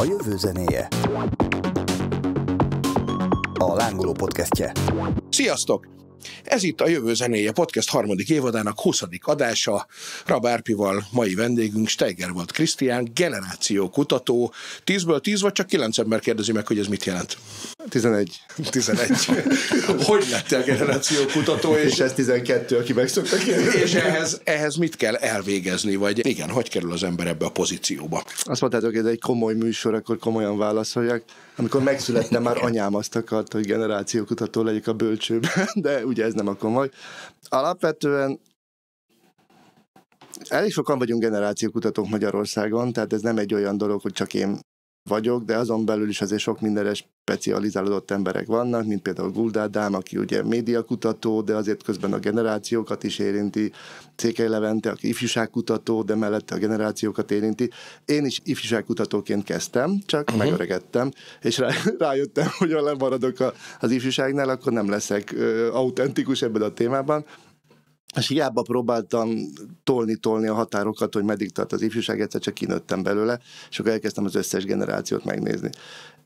A jövő zenéje. A lángoló podcastje. Sziasztok! Ez itt a Jövő Zenéje Podcast harmadik évadának 20. adása. Rabárpival mai vendégünk Steiger volt Krisztián, generáció kutató. Tízből tíz vagy csak kilenc ember kérdezi meg, hogy ez mit jelent. 11. 11. Hogy generáció generációkutató? És, és ez 12, aki meg szokta kérdezni. És ehhez, ehhez mit kell elvégezni, vagy igen, hogy kerül az ember ebbe a pozícióba? Azt mondtátok, hogy ez egy komoly műsor, akkor komolyan válaszoljak. Amikor megszülettem, már anyám azt akart, hogy generációkutató legyek a bölcsőben, de ugye ez nem a komoly. Alapvetően elég sokan vagyunk generációkutatók Magyarországon, tehát ez nem egy olyan dolog, hogy csak én vagyok, de azon belül is azért sok mindenre specializálódott emberek vannak, mint például Guldádám, aki ugye médiakutató, de azért közben a generációkat is érinti, Székely Levente, aki ifjúságkutató, de mellette a generációkat érinti. Én is ifjúságkutatóként kezdtem, csak uh-huh. Mhm. megöregettem, és rá, rájöttem, hogy ha lemaradok a, az ifjúságnál, akkor nem leszek ö, autentikus ebben a témában, és hiába próbáltam tolni-tolni a határokat, hogy meddig tart az ifjúság, egyszer csak kinőttem belőle, és akkor elkezdtem az összes generációt megnézni.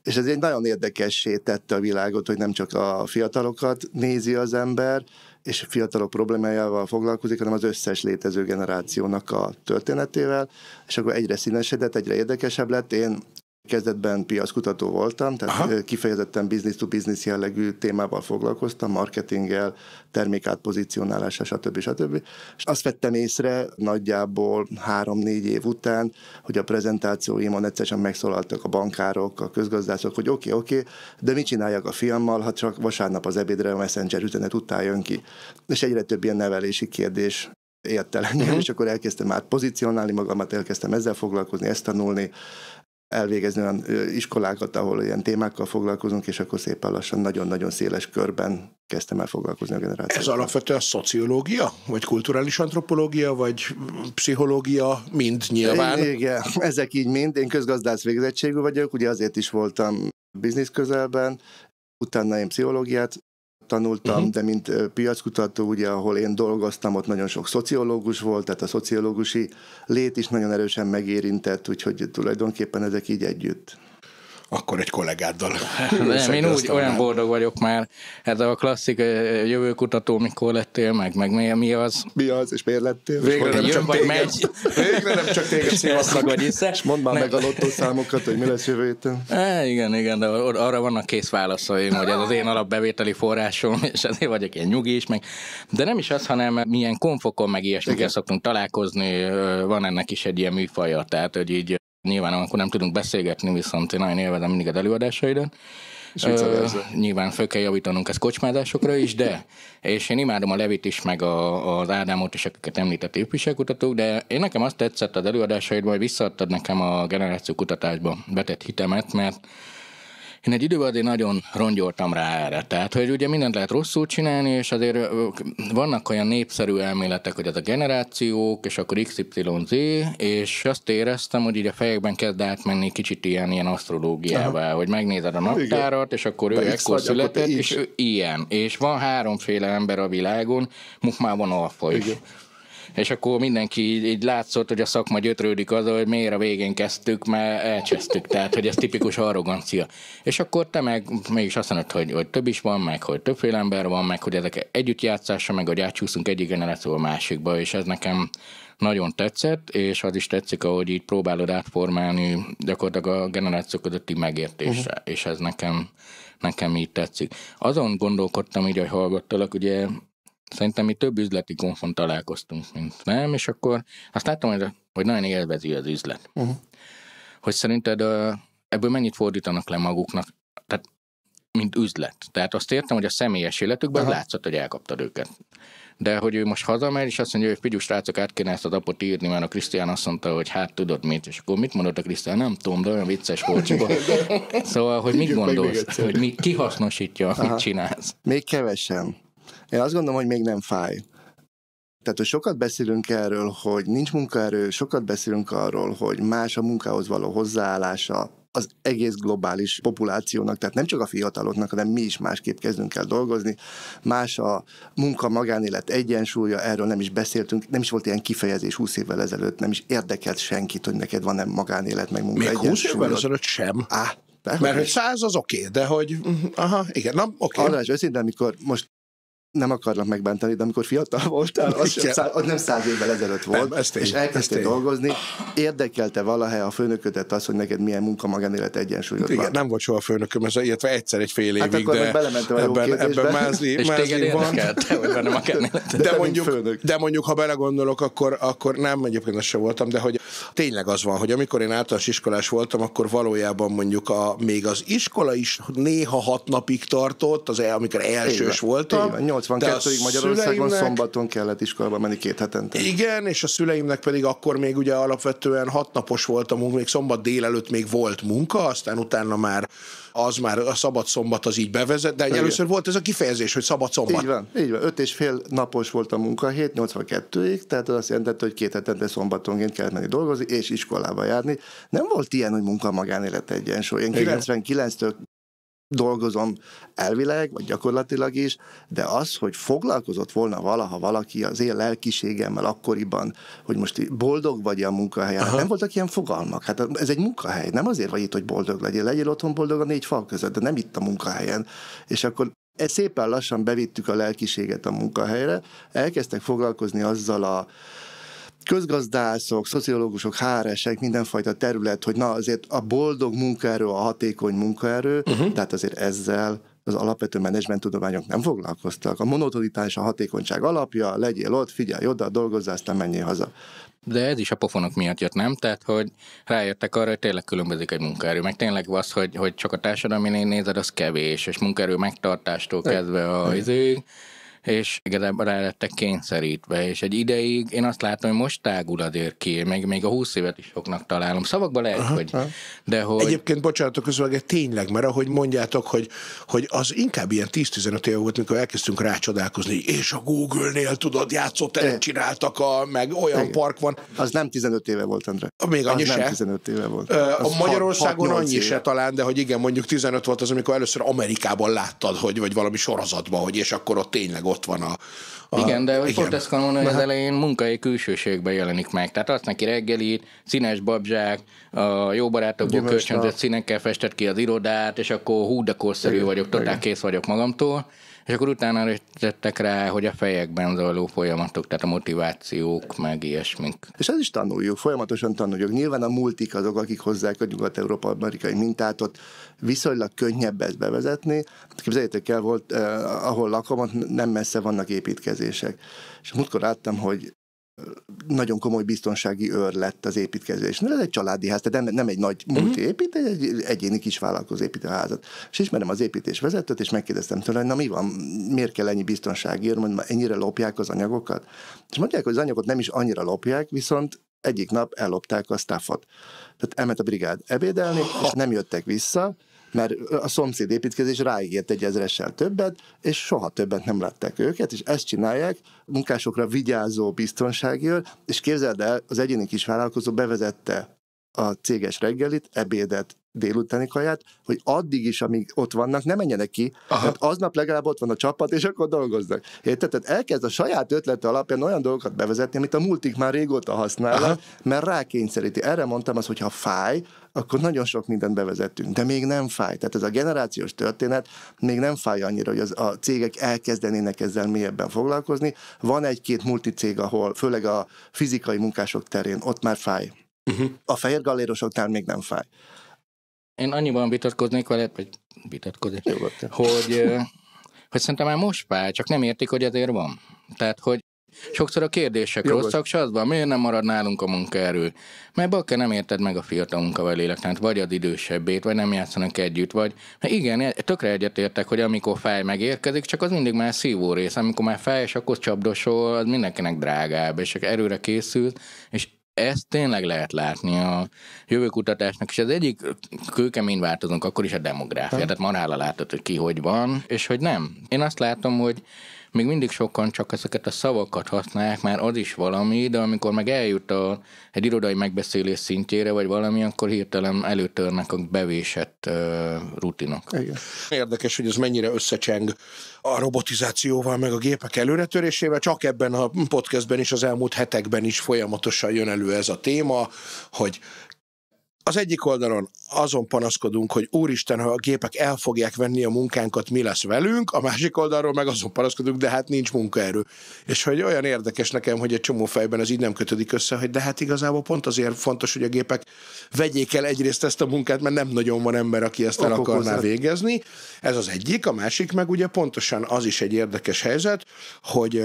És ez egy nagyon érdekessé tette a világot, hogy nem csak a fiatalokat nézi az ember, és a fiatalok problémájával foglalkozik, hanem az összes létező generációnak a történetével, és akkor egyre színesedett, egyre érdekesebb lett. Én Kezdetben piackutató voltam, tehát Aha. kifejezetten business-to-business jellegű témával foglalkoztam, marketinggel, termékát pozícionálása, stb. stb. És azt vettem észre nagyjából három-négy év után, hogy a prezentációimon egyszerűen megszólaltak a bankárok, a közgazdászok, hogy oké, okay, oké, okay, de mit csinálják a fiammal, ha csak vasárnap az ebédre a messenger üzenet után jön ki. És egyre több ilyen nevelési kérdés ért uh-huh. és akkor elkezdtem már pozícionálni magamat, elkezdtem ezzel foglalkozni, ezt tanulni, elvégezni olyan iskolákat, ahol ilyen témákkal foglalkozunk, és akkor szépen lassan nagyon-nagyon széles körben kezdtem el foglalkozni a generációval. Ez alapvetően szociológia, vagy kulturális antropológia, vagy pszichológia, mind nyilván. É, igen, ezek így mind. Én közgazdász végzettségű vagyok, ugye azért is voltam biznisz közelben, utána én pszichológiát tanultam, uh-huh. de mint piackutató, ugye, ahol én dolgoztam, ott nagyon sok szociológus volt, tehát a szociológusi lét is nagyon erősen megérintett, úgyhogy tulajdonképpen ezek így együtt akkor egy kollégáddal. Nem, én úgy olyan már. boldog vagyok már. Ez hát a klasszik eh, jövőkutató, mikor lettél meg, meg mi, mi az? Mi az, és miért lettél? Végre nem, csak vagy téged, megy. Végre nem csak téged szívasznak. Vagy és mondd már nem. meg a lottó számokat, hogy mi lesz jövő É, eh, igen, igen, de arra vannak kész válaszaim, hogy ez az én alapbevételi forrásom, és ezért vagyok ilyen nyugi is, meg. De nem is az, hanem milyen konfokon, meg ilyesmikkel szoktunk találkozni, eh, van ennek is egy ilyen műfaja, tehát hogy így Nyilván amikor nem tudunk beszélgetni, viszont én nagyon élvezem mindig az előadásaidat. És Ö, nyilván föl kell javítanunk ezt kocsmázásokra is, de és én imádom a Levit is, meg a, az Ádámot is, akiket említett épviselkutatók, de én nekem azt tetszett az előadásaidban, hogy visszaadtad nekem a generáció kutatásba vetett hitemet, mert én egy időben azért nagyon rongyoltam rá erre. Tehát, hogy ugye mindent lehet rosszul csinálni, és azért vannak olyan népszerű elméletek, hogy ez a generációk, és akkor XYZ, és azt éreztem, hogy így a fejekben kezd átmenni kicsit ilyen, ilyen asztrológiává, Aha. hogy megnézed a naptárat, és akkor ő ekkor született, és ő ilyen. És van háromféle ember a világon, most már van alfa is. Igen és akkor mindenki így, így látszott, hogy a szakma gyötrődik az, hogy miért a végén kezdtük, mert elcsesztük, tehát hogy ez tipikus arrogancia. És akkor te meg mégis azt mondod, hogy, hogy több is van, meg hogy többféle ember van, meg hogy ezek együttjátszása, meg hogy átcsúszunk egyik generációval másikba, és ez nekem nagyon tetszett, és az is tetszik, ahogy így próbálod átformálni gyakorlatilag a generációk közötti megértésre, uh-huh. és ez nekem, nekem így tetszik. Azon gondolkodtam így, hogy hallgattalak, ugye Szerintem mi több üzleti konfon találkoztunk, mint nem, és akkor azt láttam, hogy, hogy nagyon élvezi az üzlet. Uh-huh. Hogy szerinted ebből mennyit fordítanak le maguknak? Tehát mint üzlet. Tehát azt értem, hogy a személyes életükben uh-huh. látszott, hogy elkaptad őket. De hogy ő most hazamegy, és azt mondja, hogy figyelj, srácok, át kéne ezt az apot írni, mert a Krisztián azt mondta, hogy hát tudod mit, és akkor mit mondott a Krisztián? Nem tudom, de olyan vicces volt. szóval, hogy mit gondolsz, hogy mi, ki hasznosítja, Aha. mit csinálsz? Még kevesen. Én azt gondolom, hogy még nem fáj. Tehát, hogy sokat beszélünk erről, hogy nincs munkaerő, sokat beszélünk arról, hogy más a munkához való hozzáállása az egész globális populációnak, tehát nem csak a fiataloknak, hanem mi is másképp kezdünk el dolgozni. Más a munka magánélet egyensúlya, erről nem is beszéltünk, nem is volt ilyen kifejezés 20 évvel ezelőtt, nem is érdekelt senkit, hogy neked van-e magánélet, meg munka Még 20 évvel ezelőtt sem. Á, de, Mert hogy száz az oké, okay, de hogy, mhm, aha, igen, na oké. Okay. Arra is őszintén, amikor most nem akarnak megbántani, de amikor fiatal voltál, az, sem száz, az nem száz évvel ezelőtt volt, nem, tény, és elkezdtél dolgozni, érdekelte valahely a főnöködet az, hogy neked milyen munka magánélet egyensúlyozott? Igen, nem volt soha a főnököm, ez illetve egyszer egy fél hát évig, hát akkor de belementem a ebben, ebben mázli, és mázli téged van. hogy De, mondjuk, főnök. de mondjuk, ha belegondolok, akkor, akkor nem egyébként sem voltam, de hogy tényleg az van, hogy amikor én általános iskolás voltam, akkor valójában mondjuk a, még az iskola is néha hat napig tartott, az, amikor elsős voltam. Így 82-ig Magyarországon szombaton kellett iskolába menni két hetente. Igen, és a szüleimnek pedig akkor még ugye alapvetően hatnapos volt a munka, még szombat délelőtt még volt munka, aztán utána már az már a szabad szombat az így bevezet, de először volt ez a kifejezés, hogy szabad szombat. Így van, így van. Öt és fél napos volt a munka, 7-82-ig, tehát az azt jelentette, hogy két hetente szombatonként kellett menni dolgozni és iskolába járni. Nem volt ilyen, hogy munka magánélet egyensúly. Én 99-től dolgozom elvileg, vagy gyakorlatilag is, de az, hogy foglalkozott volna valaha valaki az én lelkiségemmel akkoriban, hogy most boldog vagy a munkahelyen, hát Aha. nem voltak ilyen fogalmak. Hát ez egy munkahely, nem azért vagy itt, hogy boldog legyél. Legyél otthon boldog a négy fal között, de nem itt a munkahelyen. És akkor ezt szépen lassan bevittük a lelkiséget a munkahelyre, elkezdtek foglalkozni azzal a közgazdászok, szociológusok, háresek, mindenfajta terület, hogy na azért a boldog munkaerő, a hatékony munkaerő, uh-huh. tehát azért ezzel az alapvető menedzsment tudományok nem foglalkoztak. A monotonitás a hatékonyság alapja, legyél ott, figyelj oda, dolgozz, aztán menjél haza. De ez is a pofonok miatt jött, nem? Tehát, hogy rájöttek arra, hogy tényleg különbözik egy munkaerő. Meg tényleg az, hogy, hogy csak a társadalmi nézed, az kevés, és munkaerő megtartástól kezdve a izőig és igazából rá lettek kényszerítve, és egy ideig én azt látom, hogy most tágul azért ki, meg még a húsz évet is soknak találom. Szavakban lehet, aha, hogy, aha. de hogy... Egyébként, bocsánatok egy tényleg, mert ahogy mondjátok, hogy, hogy az inkább ilyen 10-15 év volt, mikor elkezdtünk rácsodálkozni, és a Google-nél tudod, játszóteret csináltak, a, meg olyan Igen. park van. Az nem 15 éve volt, André. Még annyi az se. nem 15 éve volt. Ö, a Magyarországon 6, annyi éve. se talán, de hogy igen, mondjuk 15 volt az, amikor először Amerikában láttad, hogy, vagy valami sorozatban, hogy és akkor ott tényleg ott van a... a igen, de hogy Fortes hogy az hát- elején munkai külsőségben jelenik meg. Tehát azt neki reggelit, színes babzsák, a jó barátokból kölcsönzött színekkel festett ki az irodát, és akkor hú, de korszerű igen, vagyok, totál igen. kész vagyok magamtól. És akkor utána tettek rá, hogy a fejekben zajló folyamatok, tehát a motivációk, meg ilyesmik. És ez is tanuljuk, folyamatosan tanuljuk. Nyilván a multik azok, akik hozzák a nyugat-európa-amerikai mintát, ott viszonylag könnyebb ezt bevezetni. Hát képzeljétek el, volt, eh, ahol lakom, ott nem messze vannak építkezések. És múltkor láttam, hogy nagyon komoly biztonsági őr lett az építkezésnél. Ez egy családi ház, tehát nem, egy nagy múlt mhm. épít, egy, egy egyéni kis vállalkozó épít a házat. És ismerem az építés vezetőt, és megkérdeztem tőle, hogy na mi van, miért kell ennyi biztonsági őr, mondom, ennyire lopják az anyagokat. És mondják, hogy az anyagot nem is annyira lopják, viszont egyik nap ellopták a staffot. Tehát elment a brigád ebédelni, és nem jöttek vissza, mert a szomszéd építkezés ráígért egy ezressel többet, és soha többet nem látták őket, és ezt csinálják munkásokra vigyázó biztonságőr, és képzeld el, az egyéni vállalkozó bevezette a céges reggelit, ebédet, délutáni kaját, hogy addig is, amíg ott vannak, ne menjenek ki. Aha. Tehát aznap legalább ott van a csapat, és akkor dolgoznak. Érted? Tehát elkezd a saját ötlete alapján olyan dolgokat bevezetni, amit a multik már régóta használ, mert rákényszeríti. Erre mondtam azt, hogy ha fáj, akkor nagyon sok mindent bevezettünk, de még nem fáj. Tehát ez a generációs történet még nem fáj annyira, hogy az, a cégek elkezdenének ezzel mélyebben foglalkozni. Van egy-két multicég, ahol főleg a fizikai munkások terén ott már fáj. Uh-huh. A fehér galérosoknál még nem fáj én annyiban vitatkoznék veled, hogy vitatkozik, hogy, hogy szerintem már most pár, csak nem értik, hogy ezért van. Tehát, hogy Sokszor a kérdések Jogos. rosszak, és az van, miért nem marad nálunk a munkaerő? Mert bakke nem érted meg a fiatal munkavelélek, tehát vagy az idősebbét, vagy nem játszanak együtt, vagy mert igen, e, tökre egyetértek, hogy amikor fáj megérkezik, csak az mindig már szívó rész, amikor már fáj, és akkor csapdosol, az mindenkinek drágább, és erőre készül, és ezt tényleg lehet látni a jövőkutatásnak, és az egyik kőkemény változunk akkor is a demográfia, tehát marhála látod, hogy ki hogy van, és hogy nem. Én azt látom, hogy még mindig sokan csak ezeket a szavakat használják, már az is valami, de amikor meg eljut a, egy irodai megbeszélés szintjére, vagy valami, akkor hirtelen előtörnek a bevésett uh, rutinok. Igen. Érdekes, hogy ez mennyire összecseng a robotizációval, meg a gépek előretörésével. Csak ebben a podcastben is, az elmúlt hetekben is folyamatosan jön elő ez a téma, hogy az egyik oldalon azon panaszkodunk, hogy úristen, ha a gépek el fogják venni a munkánkat, mi lesz velünk, a másik oldalról meg azon panaszkodunk, de hát nincs munkaerő. És hogy olyan érdekes nekem, hogy egy csomó fejben ez így nem kötődik össze, hogy de hát igazából pont azért fontos, hogy a gépek vegyék el egyrészt ezt a munkát, mert nem nagyon van ember, aki ezt el akarná végezni. Ez az egyik, a másik meg ugye pontosan az is egy érdekes helyzet, hogy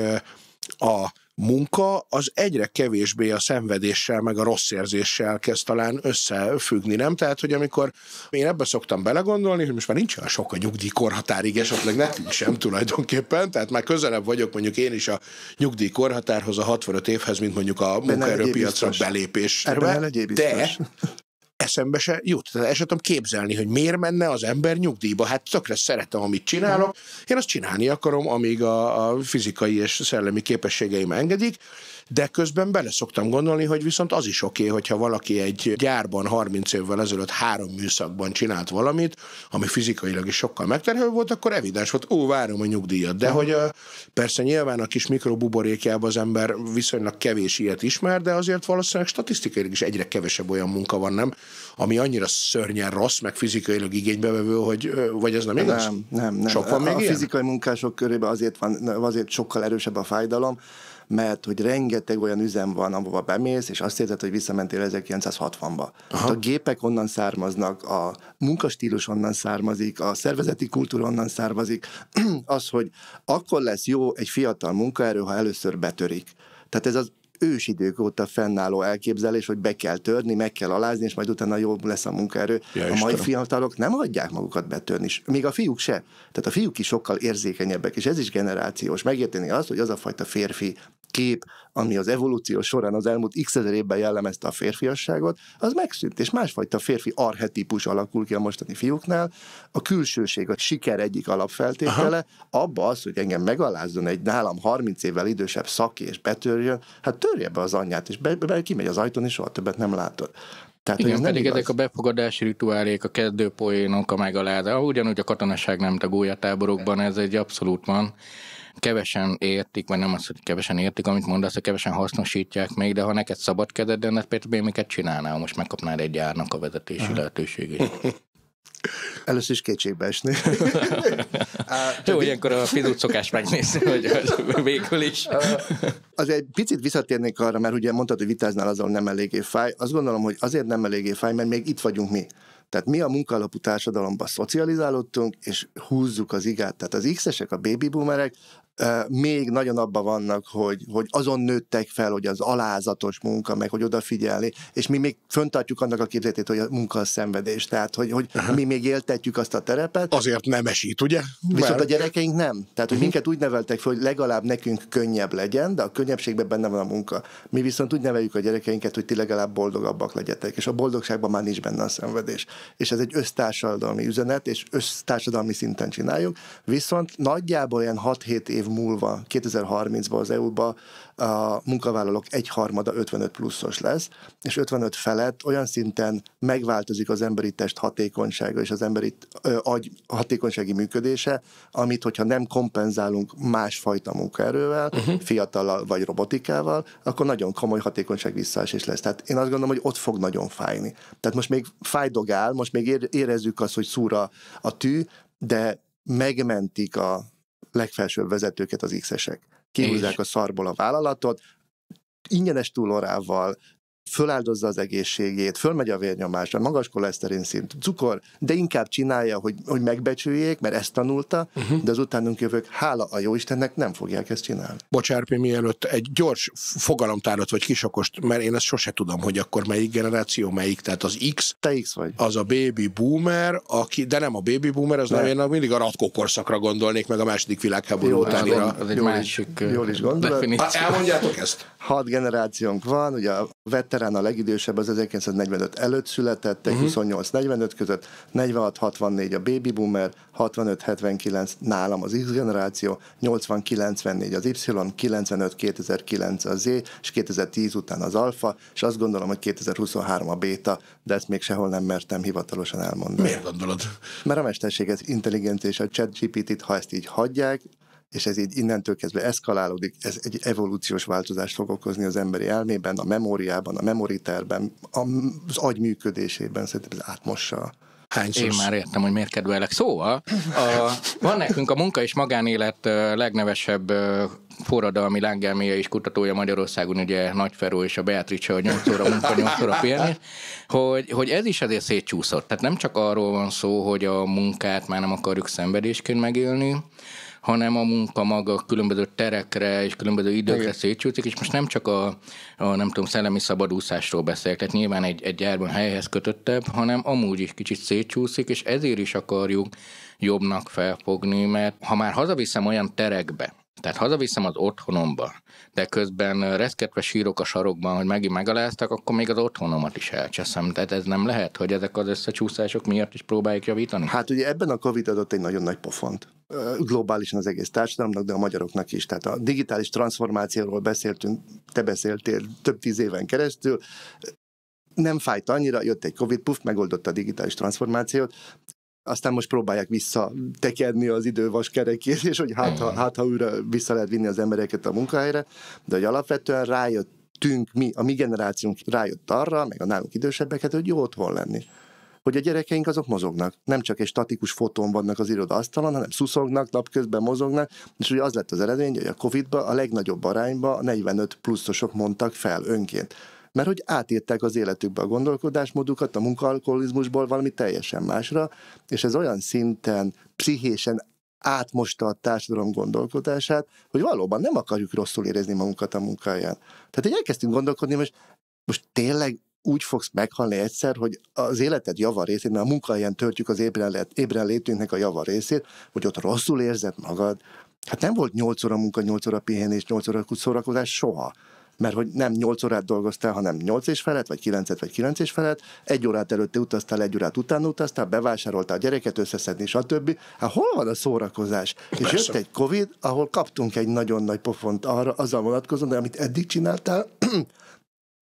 a munka az egyre kevésbé a szenvedéssel, meg a rossz érzéssel kezd talán összefüggni, nem? Tehát, hogy amikor én ebbe szoktam belegondolni, hogy most már nincs olyan sok a nyugdíjkorhatárig, esetleg nekünk sem tulajdonképpen, tehát már közelebb vagyok mondjuk én is a nyugdíjkorhatárhoz, a 65 évhez, mint mondjuk a munkaerőpiacra belépésre. De eszembe se jut. Tehát el sem tudom képzelni, hogy miért menne az ember nyugdíjba. Hát tökre szeretem, amit csinálok. Én azt csinálni akarom, amíg a, a fizikai és szellemi képességeim engedik de közben bele szoktam gondolni, hogy viszont az is oké, okay, hogyha valaki egy gyárban 30 évvel ezelőtt három műszakban csinált valamit, ami fizikailag is sokkal megterhelő volt, akkor evidens volt, ó, várom a nyugdíjat. De hogy persze nyilván a kis mikrobuborékjában az ember viszonylag kevés ilyet ismer, de azért valószínűleg statisztikailag is egyre kevesebb olyan munka van, nem? Ami annyira szörnyen rossz, meg fizikailag igénybevevő, hogy vagy ez nem igaz? Nem, nem. nem. Sok van még a ilyen? fizikai munkások körében azért, van, azért sokkal erősebb a fájdalom, mert hogy rengeteg olyan üzem van, ahova bemész, és azt érzed, hogy visszamentél 1960-ba. Hát a gépek onnan származnak, a munkastílus onnan származik, a szervezeti kultúra onnan származik. az, hogy akkor lesz jó egy fiatal munkaerő, ha először betörik. Tehát ez az ősidők óta fennálló elképzelés, hogy be kell törni, meg kell alázni, és majd utána jobb lesz a munkaerő. Ja, a mai fiatalok nem hagyják magukat betörni, még a fiúk se. Tehát a fiúk is sokkal érzékenyebbek, és ez is generációs. Megérteni azt, hogy az a fajta férfi kép, ami az evolúció során az elmúlt x ezer évben jellemezte a férfiasságot, az megszűnt, és másfajta férfi arhetipus alakul ki a mostani fiúknál. A külsőség a siker egyik alapfeltétele, Aha. abba az, hogy engem megalázzon egy nálam 30 évvel idősebb szaki és betörjön, hát törje be az anyját, és be, be, kimegy az ajtón, és soha többet nem látod. Tehát, Igen, pedig igaz. ezek a befogadási rituálék, a kezdőpoénok, a megalázás, ugyanúgy a katonaság nem tag táborokban, ez egy abszolút van. Kevesen értik, vagy nem azt, hogy kevesen értik, amit mondasz, hogy kevesen hasznosítják még, de ha neked szabad kezed lenne, például miket csinálnál, most megkapnád egy járnak a vezetési Aha. lehetőségét. Először is kétségbe esni. Jó, ilyenkor a fidút szokás megnézni, hogy végül is. Az egy picit visszatérnék arra, mert ugye mondtad, hogy vitáznál azon nem eléggé fáj. Azt gondolom, hogy azért nem eléggé fáj, mert még itt vagyunk mi. Tehát mi a munkalapú társadalomban szocializálódtunk, és húzzuk az igát. Tehát az X-esek, a baby boomerek még nagyon abban vannak, hogy, hogy azon nőttek fel, hogy az alázatos munka, meg hogy odafigyelni, és mi még föntartjuk annak a képzetét, hogy a munka a szenvedés, tehát hogy, hogy mi még éltetjük azt a terepet. Azért nem esít, ugye? Viszont Mert... a gyerekeink nem. Tehát, hogy mhm. minket úgy neveltek fel, hogy legalább nekünk könnyebb legyen, de a könnyebbségben benne van a munka. Mi viszont úgy neveljük a gyerekeinket, hogy ti legalább boldogabbak legyetek, és a boldogságban már nincs benne a szenvedés. És ez egy össztársadalmi üzenet, és össztársadalmi szinten csináljuk. Viszont nagyjából ilyen 6-7 év múlva, 2030-ban az EU-ba a munkavállalók egyharmada 55 pluszos lesz, és 55 felett olyan szinten megváltozik az emberi test hatékonysága és az emberi ö, agy hatékonysági működése, amit, hogyha nem kompenzálunk másfajta munkaerővel, uh-huh. fiatallal vagy robotikával, akkor nagyon komoly hatékonyság visszaesés lesz. Tehát én azt gondolom, hogy ott fog nagyon fájni. Tehát most még fájdogál, most még érezzük azt, hogy szúra a tű, de megmentik a legfelsőbb vezetőket az X-esek. Kihúzzák a szarból a vállalatot, ingyenes túlórával, föláldozza az egészségét, fölmegy a vérnyomásra, magas koleszterin szint, cukor, de inkább csinálja, hogy, hogy megbecsüljék, mert ezt tanulta, uh-huh. de az utánunk jövők, hála a jó Istennek, nem fogják ezt csinálni. Bocsárpi, mielőtt egy gyors fogalomtárat vagy kisakost, mert én ezt sose tudom, hogy akkor melyik generáció melyik, tehát az X, Te X vagy. az a baby boomer, aki, de nem a baby boomer, az nem, nem én mindig a ratkó korszakra gondolnék, meg a második világháború jó, utánira. Az, az egy jól másik is, jól is gondolod. Elmondjátok ezt. Hat generációnk van, ugye a veterán, a legidősebb az 1945 előtt született, egy uh-huh. Mhm. 28-45 között, 46-64 a baby boomer, 65-79 nálam az X generáció, 80-94 az Y, 95-2009 az Z, és 2010 után az alfa, és azt gondolom, hogy 2023 a béta, de ezt még sehol nem mertem hivatalosan elmondani. Miért gondolod? Mert a mesterséges intelligencia és a chat GPT-t, ha ezt így hagyják, és ez így innentől kezdve eszkalálódik, ez egy evolúciós változást fog okozni az emberi elmében, a memóriában, a memoriterben, az agy működésében, szerintem ez átmossa Hányszor? Én már értem, hogy miért kedvelek. Szóval, a, van nekünk a munka és magánélet legnevesebb forradalmi lángelméje és kutatója Magyarországon, ugye Nagy Feró és a Beatrice, hogy 8 óra munka, 8 óra pihenés, hogy, hogy ez is azért szétcsúszott. Tehát nem csak arról van szó, hogy a munkát már nem akarjuk szenvedésként megélni, hanem a munka maga különböző terekre és különböző időkre Igen. szétsúszik, és most nem csak a, a nem tudom, szellemi szabadúszásról beszél, tehát nyilván egy, egy gyárban helyhez kötöttebb, hanem amúgy is kicsit szétsúszik, és ezért is akarjuk jobbnak felfogni, mert ha már hazaviszem olyan terekbe, tehát hazaviszem az otthonomba, de közben reszketve sírok a sarokban, hogy megint megaláztak, akkor még az otthonomat is elcseszem. Tehát ez nem lehet, hogy ezek az összecsúszások miatt is próbáljuk javítani? Hát ugye ebben a Covid adott egy nagyon nagy pofont globálisan az egész társadalomnak, de a magyaroknak is. Tehát a digitális transformációról beszéltünk, te beszéltél több tíz éven keresztül, nem fájt annyira, jött egy Covid, puff, megoldotta a digitális transformációt, aztán most próbálják vissza tekerni az idővas kerekét, és hogy hát ha, hát, ha újra vissza lehet vinni az embereket a munkahelyre, de hogy alapvetően rájöttünk mi, a mi generációnk rájött arra, meg a nálunk idősebbeket, hát, hogy jó otthon lenni hogy a gyerekeink azok mozognak. Nem csak egy statikus fotón vannak az asztalon, hanem szuszognak, napközben mozognak, és ugye az lett az eredmény, hogy a Covid-ba a legnagyobb arányban a 45 pluszosok mondtak fel önként mert hogy átírták az életükbe a gondolkodásmódukat, a munkaalkoholizmusból valami teljesen másra, és ez olyan szinten pszichésen átmosta a társadalom gondolkodását, hogy valóban nem akarjuk rosszul érezni magunkat a munkáján. Tehát így elkezdtünk gondolkodni, most, most tényleg úgy fogsz meghalni egyszer, hogy az életed részét, mert a munkahelyen töltjük az ébren, ébren létünknek a javarészét, hogy ott rosszul érzed magad. Hát nem volt 8 óra munka, 8 óra pihenés, 8 óra szórakozás soha mert hogy nem 8 órát dolgoztál, hanem 8 és felett, vagy 9 vagy 9 és felett, egy órát előtte utaztál, egy órát utána utaztál, bevásároltál a gyereket, összeszedni, stb. Hát hol van a szórakozás? Persze. És jött egy Covid, ahol kaptunk egy nagyon nagy pofont arra, azzal vonatkozóan, de amit eddig csináltál,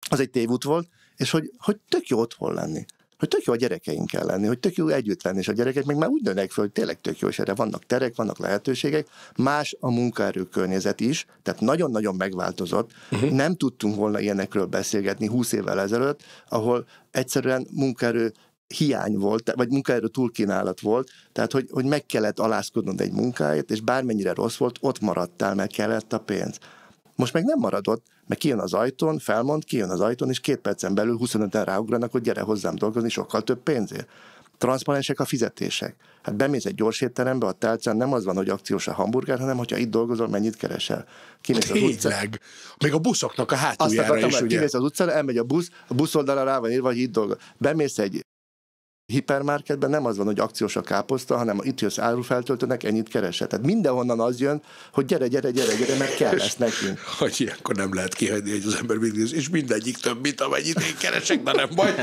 az egy tévút volt, és hogy, hogy tök jó otthon lenni hogy tök jó a gyerekeinkkel lenni, hogy tök jó együtt lenni, és a gyerekek meg már úgy dönnek fel, hogy tényleg tök jó, és erre vannak terek, vannak lehetőségek, más a munkaerőkörnyezet is, tehát nagyon-nagyon megváltozott. Uh-huh. Nem tudtunk volna ilyenekről beszélgetni 20 évvel ezelőtt, ahol egyszerűen munkaerő hiány volt, vagy munkaerő túlkínálat volt, tehát hogy, hogy meg kellett alázkodnod egy munkáért, és bármennyire rossz volt, ott maradtál, mert kellett a pénz. Most meg nem maradott, mert kijön az ajtón, felmond, kijön az ajtón, és két percen belül 25-en ráugranak, hogy gyere hozzám dolgozni sokkal több pénzért. Transzparensek a fizetések. Hát bemész egy gyors étterembe, a tálcán nem az van, hogy akciós a hamburger, hanem hogyha itt dolgozol, mennyit keresel. Kimész az utcára. Még a buszoknak a hátuljára Azt akartam, is, ugye? Kimész az utcára, elmegy a busz, a busz oldalra rá van írva, hogy itt dolgozol. Bemész egy hipermarketben nem az van, hogy akciós a káposzta, hanem itt jössz árufeltöltőnek, ennyit keresed. Tehát mindenhonnan az jön, hogy gyere, gyere, gyere, gyere, mert kell lesz nekünk. Hogy ilyenkor nem lehet kihagyni, hogy az ember mindig, és mindegyik több, mint amennyit én keresek, de nem baj.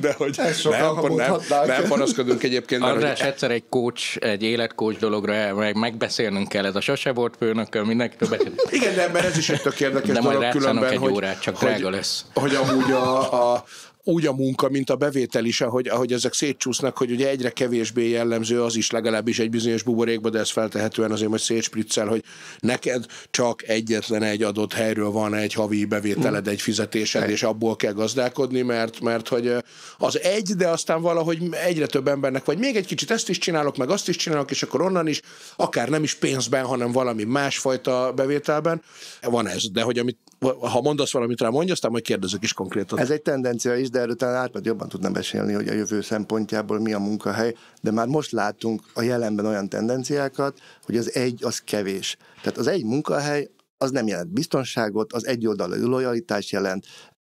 De hogy nem akkor nem, nem panaszkodunk egyébként. Mert András, hogy... egyszer egy kócs, egy életkócs dologra eh, meg megbeszélnünk kell, ez a sose volt főnökön, mindenki többet. Igen, de mert ez is egy tök érdekes de dolog különben, egy hogy, órát, csak hogy, lesz. hogy amúgy a, a, úgy a munka, mint a bevétel is, ahogy, ahogy ezek szétcsúsznak, hogy ugye egyre kevésbé jellemző az is legalábbis egy bizonyos buborékba, de ez feltehetően azért majd szétspriccel, hogy neked csak egyetlen egy adott helyről van egy havi bevételed, mm. egy fizetésed, és abból kell gazdálkodni, mert, mert hogy az egy, de aztán valahogy egyre több embernek, vagy még egy kicsit ezt is csinálok, meg azt is csinálok, és akkor onnan is, akár nem is pénzben, hanem valami másfajta bevételben, van ez. De hogy amit ha mondasz valamit rá, mondj, aztán majd kérdezek is konkrétan. Ez egy tendencia is, de erről talán Árpád jobban tudna beszélni, hogy a jövő szempontjából mi a munkahely, de már most látunk a jelenben olyan tendenciákat, hogy az egy az kevés. Tehát az egy munkahely az nem jelent biztonságot, az egy oldalú lojalitást jelent,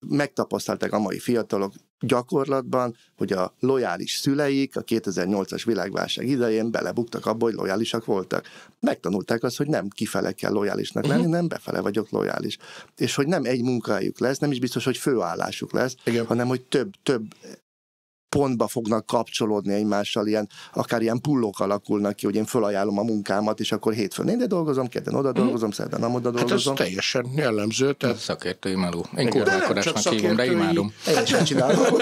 megtapasztalták a mai fiatalok, gyakorlatban, hogy a lojális szüleik a 2008-as világválság idején belebuktak abba, hogy lojálisak voltak. Megtanulták azt, hogy nem kifele kell lojálisnak mhm. lenni, nem befele vagyok lojális. És hogy nem egy munkájuk lesz, nem is biztos, hogy főállásuk lesz, Igen. hanem hogy több, több pontba fognak kapcsolódni egymással, ilyen, akár ilyen pullók alakulnak ki, hogy én fölajánlom a munkámat, és akkor hétfőn ide dolgozom, kedden oda mhm. dolgozom, szerdán nem oda dolgozom. Hát ez teljesen jellemző. Tehát... Szakértői meló. Én kormánykodásnak hívom, de imádom. Hát sem csinálom.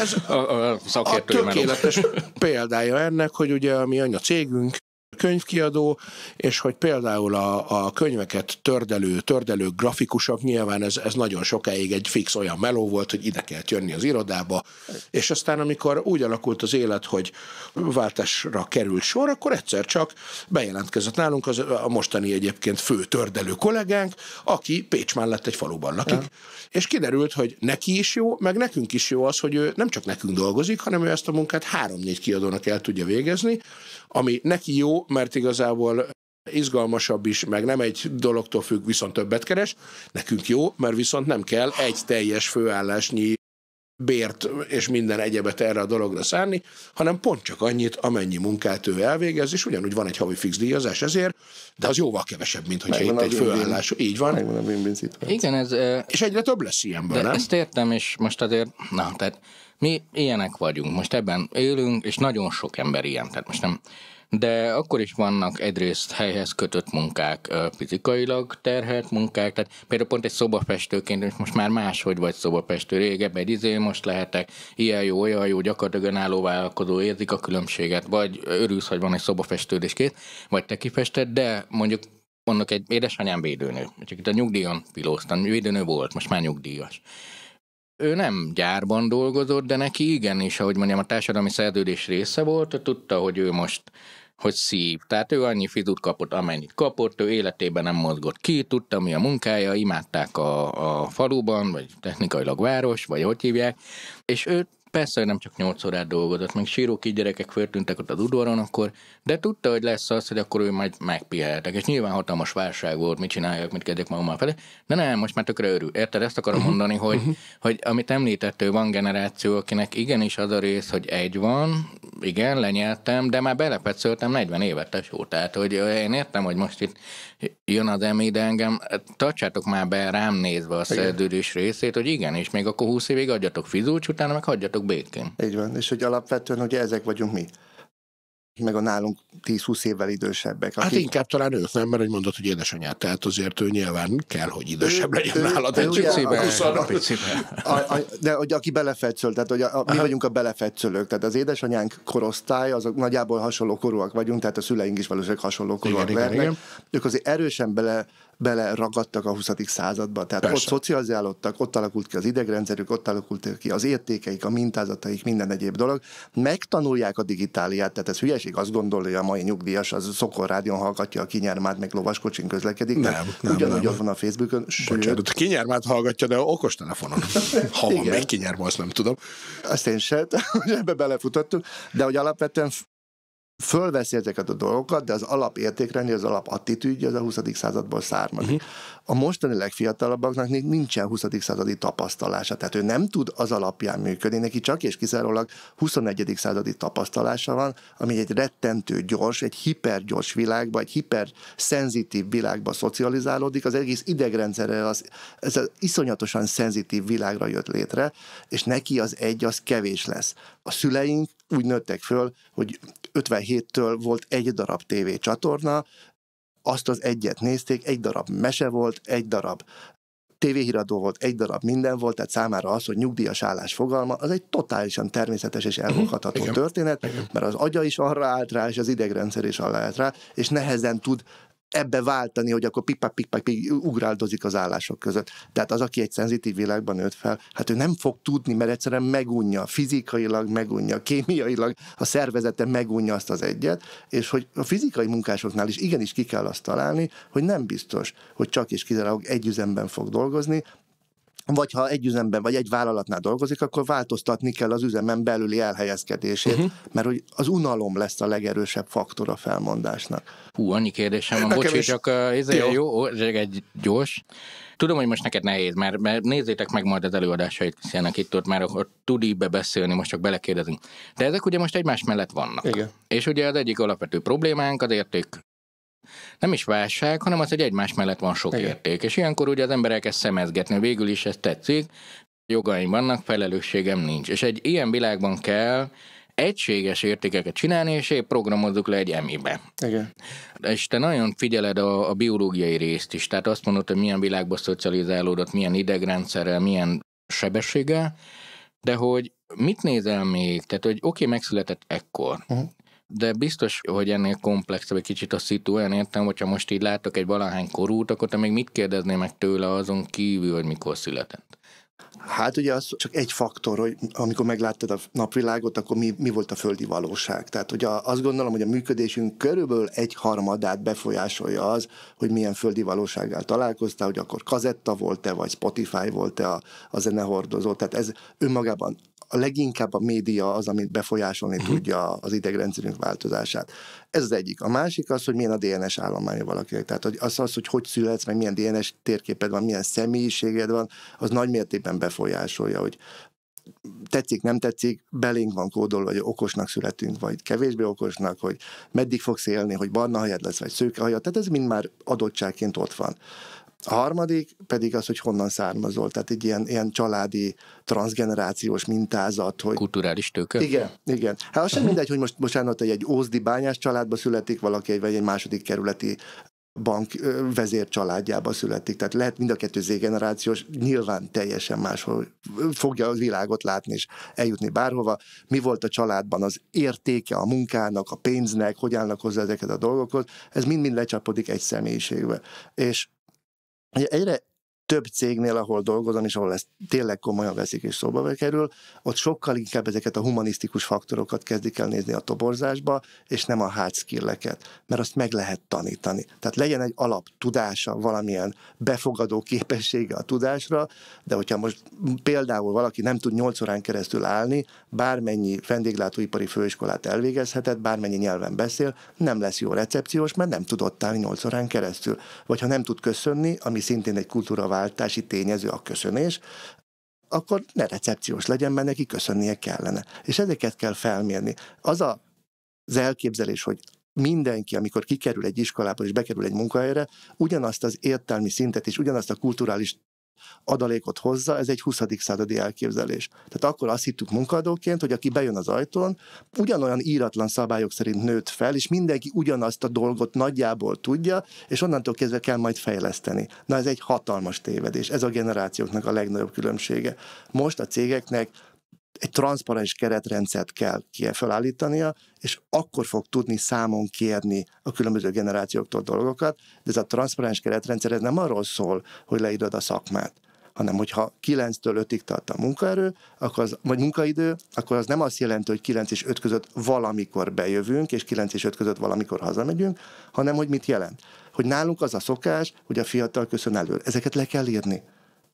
ez a, a, a, a tökéletes meló. példája ennek, hogy ugye a mi anya cégünk könyvkiadó, és hogy például a, a könyveket tördelő, tördelő grafikusok, nyilván ez, ez nagyon sokáig egy fix olyan meló volt, hogy ide kellett jönni az irodába, és aztán amikor úgy alakult az élet, hogy váltásra került sor, akkor egyszer csak bejelentkezett nálunk az, a mostani egyébként fő tördelő kollégánk, aki Pécs mellett egy faluban lakik, ja. és kiderült, hogy neki is jó, meg nekünk is jó az, hogy ő nem csak nekünk dolgozik, hanem ő ezt a munkát három-négy kiadónak el tudja végezni, ami neki jó, mert igazából izgalmasabb is, meg nem egy dologtól függ, viszont többet keres. Nekünk jó, mert viszont nem kell egy teljes főállásnyi bért és minden egyebet erre a dologra szánni, hanem pont csak annyit, amennyi munkát ő elvégez, és ugyanúgy van egy havi fix díjazás ezért, de az jóval kevesebb, mint hogyha itt egy főállás. Így van. Megvan a Igen, ez... És egyre több lesz ilyenből, de nem? Ezt értem, és most azért, na, tehát mi ilyenek vagyunk, most ebben élünk, és nagyon sok ember ilyen, tehát most nem de akkor is vannak egyrészt helyhez kötött munkák, fizikailag terhelt munkák, tehát például pont egy szobafestőként, és most már máshogy vagy szobafestő, régebb egy izé, most lehetek, ilyen jó, olyan jó, gyakorlatilag önálló vállalkozó, érzik a különbséget, vagy örülsz, hogy van egy szobafestőd és kész, vagy te kifested, de mondjuk mondok egy édesanyám védőnő, csak itt a nyugdíjon pilóztam, védőnő volt, most már nyugdíjas ő nem gyárban dolgozott, de neki igenis, ahogy mondjam, a társadalmi szerződés része volt, tudta, hogy ő most hogy szív. Tehát ő annyi fizut kapott, amennyit kapott, ő életében nem mozgott ki, tudta mi a munkája, imádták a, a faluban, vagy technikailag város, vagy hogy hívják, és ő Persze, hogy nem csak 8 órát dolgozott, még síró gyerekek föltűntek ott az udvaron akkor, de tudta, hogy lesz az, hogy akkor ő majd megpiheltek. És nyilván hatalmas válság volt, mit csináljak, mit kezdjek magammal fele. De nem, most már tökre örül. Érted, ezt akarom uh-huh. mondani, hogy, uh-huh. hogy amit említettő van generáció, akinek igenis az a rész, hogy egy van, igen, lenyeltem, de már belepetszöltem 40 évet tesó. Tehát, hogy én értem, hogy most itt jön az emi, de engem hát tartsátok már be rám nézve a szerződés részét, hogy igen, és még akkor 20 évig adjatok fizúcs, utána meg hagyjatok békén. Így van, és hogy alapvetően ugye ezek vagyunk mi meg a nálunk 10-20 évvel idősebbek. Hát akik... Hát inkább talán ők nem, mert hogy mondod, hogy édesanyád, tehát azért ő nyilván kell, hogy idősebb legyen ő, nálad. Ő, picibe, a, a, a, de hogy aki belefetszöl, tehát hogy a, a, mi Aha. vagyunk a belefetszölők, tehát az édesanyánk korosztály, azok nagyjából hasonló korúak vagyunk, tehát a szüleink is valószínűleg hasonló korúak igen, lehetnek. Igen, igen. Ők azért erősen bele beleragadtak a 20. századba. Tehát Persze. ott szocializálódtak, ott alakult ki az idegrendszerük, ott alakult ki az értékeik, a mintázataik, minden egyéb dolog. Megtanulják a digitáliát, tehát ez hülyeség, azt gondolja a mai nyugdíjas, az szokor rádión hallgatja a kinyermát, meg lovaskocsin közlekedik. Nem, nem, ugyanúgy nem. ott van a Facebookon. Sőt... Bocsánat, kinyermát hallgatja, de okostelefonon. Ha van még kinyerma, azt nem tudom. Azt én sem, ebbe belefutottunk, de hogy alapvetően fölveszi ezeket a dolgokat, de az alapértékrendje, az alap attitűdje az a 20. századból származik. Uh-huh. A mostani legfiatalabbaknak még nincsen 20. századi tapasztalása, tehát ő nem tud az alapján működni, neki csak és kizárólag 21. századi tapasztalása van, ami egy rettentő gyors, egy hipergyors világba, egy hiperszenzitív világba szocializálódik, az egész idegrendszerre, az, ez az iszonyatosan szenzitív világra jött létre, és neki az egy az kevés lesz. A szüleink úgy nőttek föl, hogy 57-től volt egy darab TV csatorna, azt az egyet nézték, egy darab mese volt, egy darab tévéhíradó volt, egy darab minden volt, tehát számára az, hogy nyugdíjas állás fogalma, az egy totálisan természetes és mhm, elfogadható történet, mert az agya is arra állt rá, és az idegrendszer is arra állt rá, és nehezen tud ebbe váltani, hogy akkor pipa pipa pipa ugráldozik az állások között. Tehát az, aki egy szenzitív világban nőtt fel, hát ő nem fog tudni, mert egyszerűen megunja, fizikailag megunja, kémiailag a szervezete megunja azt az egyet, és hogy a fizikai munkásoknál is igenis ki kell azt találni, hogy nem biztos, hogy csak és kizárólag egy üzemben fog dolgozni, vagy ha egy üzemben vagy egy vállalatnál dolgozik, akkor változtatni kell az üzemen belüli elhelyezkedését, uh-huh. mert hogy az unalom lesz a legerősebb faktor a felmondásnak. Hú, annyi kérdésem van, bocsi, is... csak ez izé, jó, jó egy gyors. Tudom, hogy most neked nehéz, mert, mert nézzétek meg majd az előadásait, hiszen itt ott már akkor tud így beszélni, most csak belekérdezünk. De ezek ugye most egymás mellett vannak. Igen. És ugye az egyik alapvető problémánk az érték nem is válság, hanem az, hogy egymás mellett van sok Igen. érték. És ilyenkor ugye az emberek ezt szemezgetni, végül is ez tetszik, jogaim vannak, felelősségem nincs. És egy ilyen világban kell egységes értékeket csinálni, és épp programozzuk le egy emibe. Igen. És te nagyon figyeled a, a biológiai részt is, tehát azt mondod, hogy milyen világban szocializálódott, milyen idegrendszerrel, milyen sebességgel, de hogy mit nézel még? Tehát, hogy oké, okay, megszületett ekkor, uh-huh. De biztos, hogy ennél komplexebb egy kicsit a szitu, olyan értem, hogyha most így látok egy valahány korút, akkor te még mit kérdeznél meg tőle azon kívül, hogy mikor született? Hát ugye az csak egy faktor, hogy amikor megláttad a napvilágot, akkor mi, mi volt a földi valóság. Tehát ugye azt gondolom, hogy a működésünk körülbelül egy harmadát befolyásolja az, hogy milyen földi valósággal találkoztál, hogy akkor kazetta volt-e, vagy Spotify volt-e a, a zenehordozó. Tehát ez önmagában a leginkább a média az, amit befolyásolni uh-huh. tudja az idegrendszerünk változását. Ez az egyik. A másik az, hogy milyen a DNS állománya valakinek. Tehát hogy az, az, hogy hogy születsz, meg milyen DNS térképed van, milyen személyiséged van, az nagy mértékben befolyásolja, hogy tetszik, nem tetszik, belénk van kódol, vagy okosnak születünk, vagy kevésbé okosnak, hogy meddig fogsz élni, hogy barna hajad lesz, vagy szőke hajad, tehát ez mind már adottságként ott van. A harmadik pedig az, hogy honnan származol, tehát egy ilyen, ilyen családi transgenerációs mintázat. Hogy... Kulturális tőke? Igen, igen. Hát az sem mindegy, hogy most bocsánat, egy, egy ózdi bányás családba születik valaki, vagy egy második kerületi bank vezér családjába születik. Tehát lehet mind a kettő z-generációs, nyilván teljesen máshol fogja a világot látni és eljutni bárhova. Mi volt a családban az értéke a munkának, a pénznek, hogy állnak hozzá ezeket a dolgokhoz, ez mind-mind lecsapodik egy személyiségbe. És I ate it több cégnél, ahol dolgozom, és ahol ezt tényleg komolyan veszik és szóba kerül, ott sokkal inkább ezeket a humanisztikus faktorokat kezdik el nézni a toborzásba, és nem a hard skilleket, mert azt meg lehet tanítani. Tehát legyen egy alap tudása, valamilyen befogadó képessége a tudásra, de hogyha most például valaki nem tud 8 órán keresztül állni, bármennyi vendéglátóipari főiskolát elvégezhetett, bármennyi nyelven beszél, nem lesz jó recepciós, mert nem tudott állni 8 órán keresztül. Vagy ha nem tud köszönni, ami szintén egy kultúra váltási tényező a köszönés, akkor ne recepciós legyen, mert neki köszönnie kellene. És ezeket kell felmérni. Az a, az elképzelés, hogy mindenki, amikor kikerül egy iskolából és bekerül egy munkahelyre, ugyanazt az értelmi szintet és ugyanazt a kulturális adalékot hozza, ez egy 20. századi elképzelés. Tehát akkor azt hittük munkadóként, hogy aki bejön az ajtón, ugyanolyan íratlan szabályok szerint nőtt fel, és mindenki ugyanazt a dolgot nagyjából tudja, és onnantól kezdve kell majd fejleszteni. Na ez egy hatalmas tévedés, ez a generációknak a legnagyobb különbsége. Most a cégeknek egy transzparens keretrendszert kell felállítania, és akkor fog tudni számon kérni a különböző generációktól dolgokat, de ez a transzparens keretrendszer ez nem arról szól, hogy leírod a szakmát, hanem hogyha 9-től 5-ig tart a munkaerő, akkor az, vagy munkaidő, akkor az nem azt jelenti, hogy 9 és 5 között valamikor bejövünk, és 9 és 5 között valamikor hazamegyünk, hanem hogy mit jelent. Hogy nálunk az a szokás, hogy a fiatal köszön elő. Ezeket le kell írni.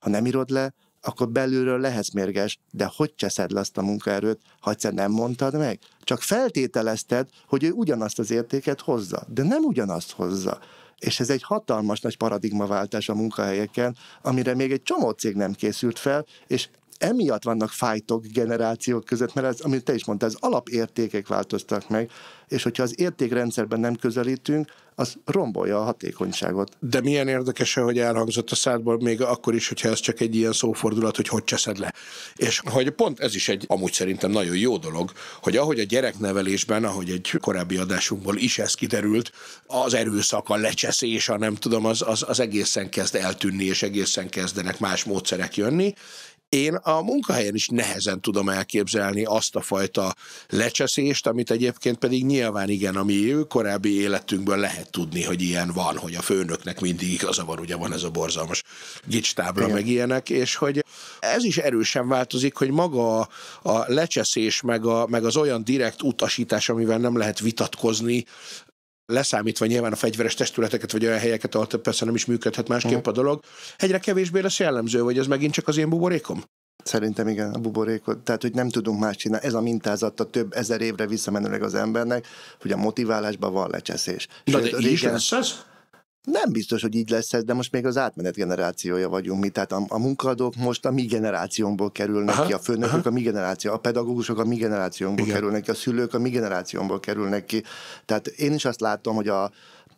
Ha nem írod le, akkor belülről lehetsz mérges, de hogy cseszed le azt a munkaerőt, ha egyszer nem mondtad meg? Csak feltételezted, hogy ő ugyanazt az értéket hozza, de nem ugyanazt hozza. És ez egy hatalmas nagy paradigmaváltás a munkahelyeken, amire még egy csomó cég nem készült fel, és emiatt vannak fájtok generációk között, mert ez, amit te is mondtál, az alapértékek változtak meg, és hogyha az értékrendszerben nem közelítünk, az rombolja a hatékonyságot. De milyen érdekes, hogy elhangzott a szádból még akkor is, hogyha ez csak egy ilyen szófordulat, hogy hogy cseszed le. És hogy pont ez is egy amúgy szerintem nagyon jó dolog, hogy ahogy a gyereknevelésben, ahogy egy korábbi adásunkból is ez kiderült, az erőszak, a lecseszés, a nem tudom, az, az, az egészen kezd eltűnni, és egészen kezdenek más módszerek jönni, én a munkahelyen is nehezen tudom elképzelni azt a fajta lecseszést, amit egyébként pedig nyilván igen, ami ő korábbi életünkből lehet tudni, hogy ilyen van, hogy a főnöknek mindig igaza van, ugye van ez a borzalmas gicstábla, meg ilyenek, és hogy ez is erősen változik, hogy maga a, a lecseszés, meg, a, meg az olyan direkt utasítás, amivel nem lehet vitatkozni, leszámítva nyilván a fegyveres testületeket, vagy olyan helyeket, ahol persze nem is működhet másképp mm. a dolog, egyre kevésbé lesz jellemző, vagy ez megint csak az én buborékom? Szerintem igen, a buborékot. Tehát, hogy nem tudunk más csinálni. Ez a mintázata több ezer évre visszamenőleg az embernek, hogy a motiválásban van lecseszés. Na de régen... is lesz ez? Nem biztos, hogy így lesz ez, de most még az átmenet generációja vagyunk mi, tehát a, a munkadók most a mi generációnkból kerülnek aha, ki, a főnökök aha. a mi generáció, a pedagógusok a mi generációnkból Igen. kerülnek ki, a szülők a mi generációnkból kerülnek ki. Tehát én is azt látom, hogy a,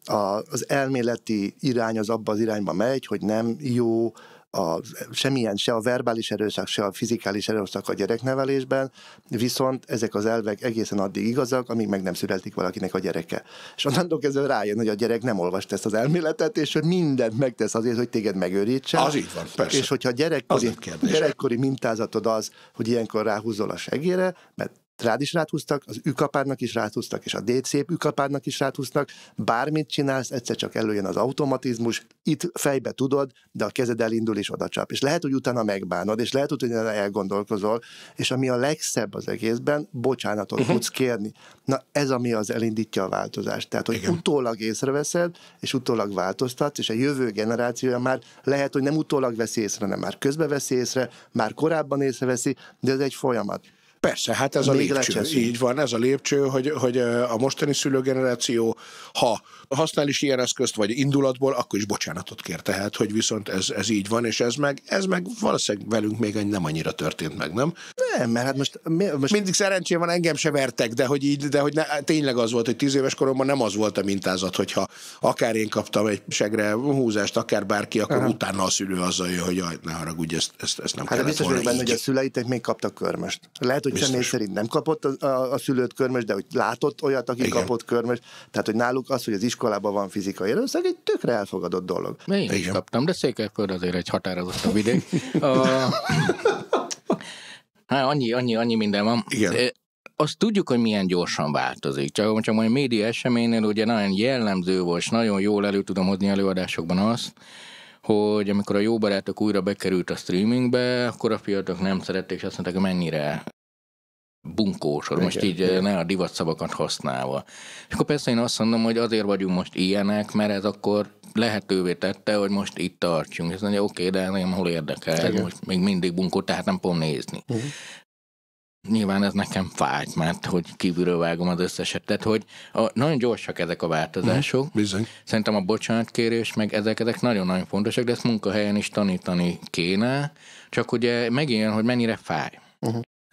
a, az elméleti irány az abba az irányba megy, hogy nem jó a, semmilyen, se a verbális erőszak, se a fizikális erőszak a gyereknevelésben, viszont ezek az elvek egészen addig igazak, amíg meg nem születik valakinek a gyereke. És onnantól kezdve rájön, hogy a gyerek nem olvast ezt az elméletet, és hogy mindent megtesz azért, hogy téged megőrítse. Az így van, persze. És hogyha a gyerekkori, gyerekkori mintázatod az, hogy ilyenkor ráhúzol a segére, mert rád is ráthúztak, az ükapádnak is ráthúztak, és a dc ükapádnak is ráthúztak, bármit csinálsz, egyszer csak előjön az automatizmus, itt fejbe tudod, de a kezed elindul és odacsap. És lehet, hogy utána megbánod, és lehet, hogy utána elgondolkozol, és ami a legszebb az egészben, bocsánatot uh-huh. tudsz kérni. Na ez, ami az elindítja a változást. Tehát, hogy Igen. utólag észreveszed, és utólag változtatsz, és a jövő generációja már lehet, hogy nem utólag veszi észre, nem már közbe veszi észre, már korábban észreveszi, de ez egy folyamat. Persze, hát ez Még a lépcső. Így van, ez a lépcső, hogy, hogy a mostani szülőgeneráció, ha használ is ilyen eszközt, vagy indulatból, akkor is bocsánatot kér tehát, hogy viszont ez, ez így van, és ez meg, ez meg valószínűleg velünk még nem annyira történt meg, nem? Nem, mert hát most, most... Mindig szerencsé van, engem se vertek, de hogy így, de hogy ne, tényleg az volt, hogy tíz éves koromban nem az volt a mintázat, hogyha akár én kaptam egy segre húzást, akár bárki, akkor Aha. utána a szülő azzal jön, hogy jaj, ne haragudj, ezt, ezt, ezt nem hát kellett biztos volna benne, hogy a szüleitek még kaptak körmest. Lehet, hogy biztos. személy szerint nem kapott a, a, a szülőt körmest, de hogy látott olyat, aki Igen. kapott körmest. Tehát, hogy náluk az, hogy az is iskolában van fizikai erőszak, egy tökre elfogadott dolog. Én is kaptam, de Székelyföld azért egy határozott a vidék. A... Hát annyi, annyi, annyi minden van. Igen. De azt tudjuk, hogy milyen gyorsan változik. Csak, csak a média eseménynél ugye nagyon jellemző volt, és nagyon jól elő tudom hozni előadásokban azt, hogy amikor a jó barátok újra bekerült a streamingbe, akkor a fiatalok nem szerették, és azt mondták, hogy mennyire bunkósor, most így igen. ne a divatszavakat használva. És akkor persze én azt mondom, hogy azért vagyunk most ilyenek, mert ez akkor lehetővé tette, hogy most itt tartsunk. Ez mondja, oké, de nem hol érdekel, igen. most még mindig bunkó, tehát nem fogom nézni. Uh-huh. Nyilván ez nekem fájt, mert hogy kívülről vágom az összeset. Tehát, hogy a, nagyon gyorsak ezek a változások. Uh-huh. Bizony. Szerintem a bocsánatkérés, meg ezek, ezek nagyon-nagyon fontosak, de ezt munkahelyen is tanítani kéne. Csak ugye megint, hogy mennyire fáj.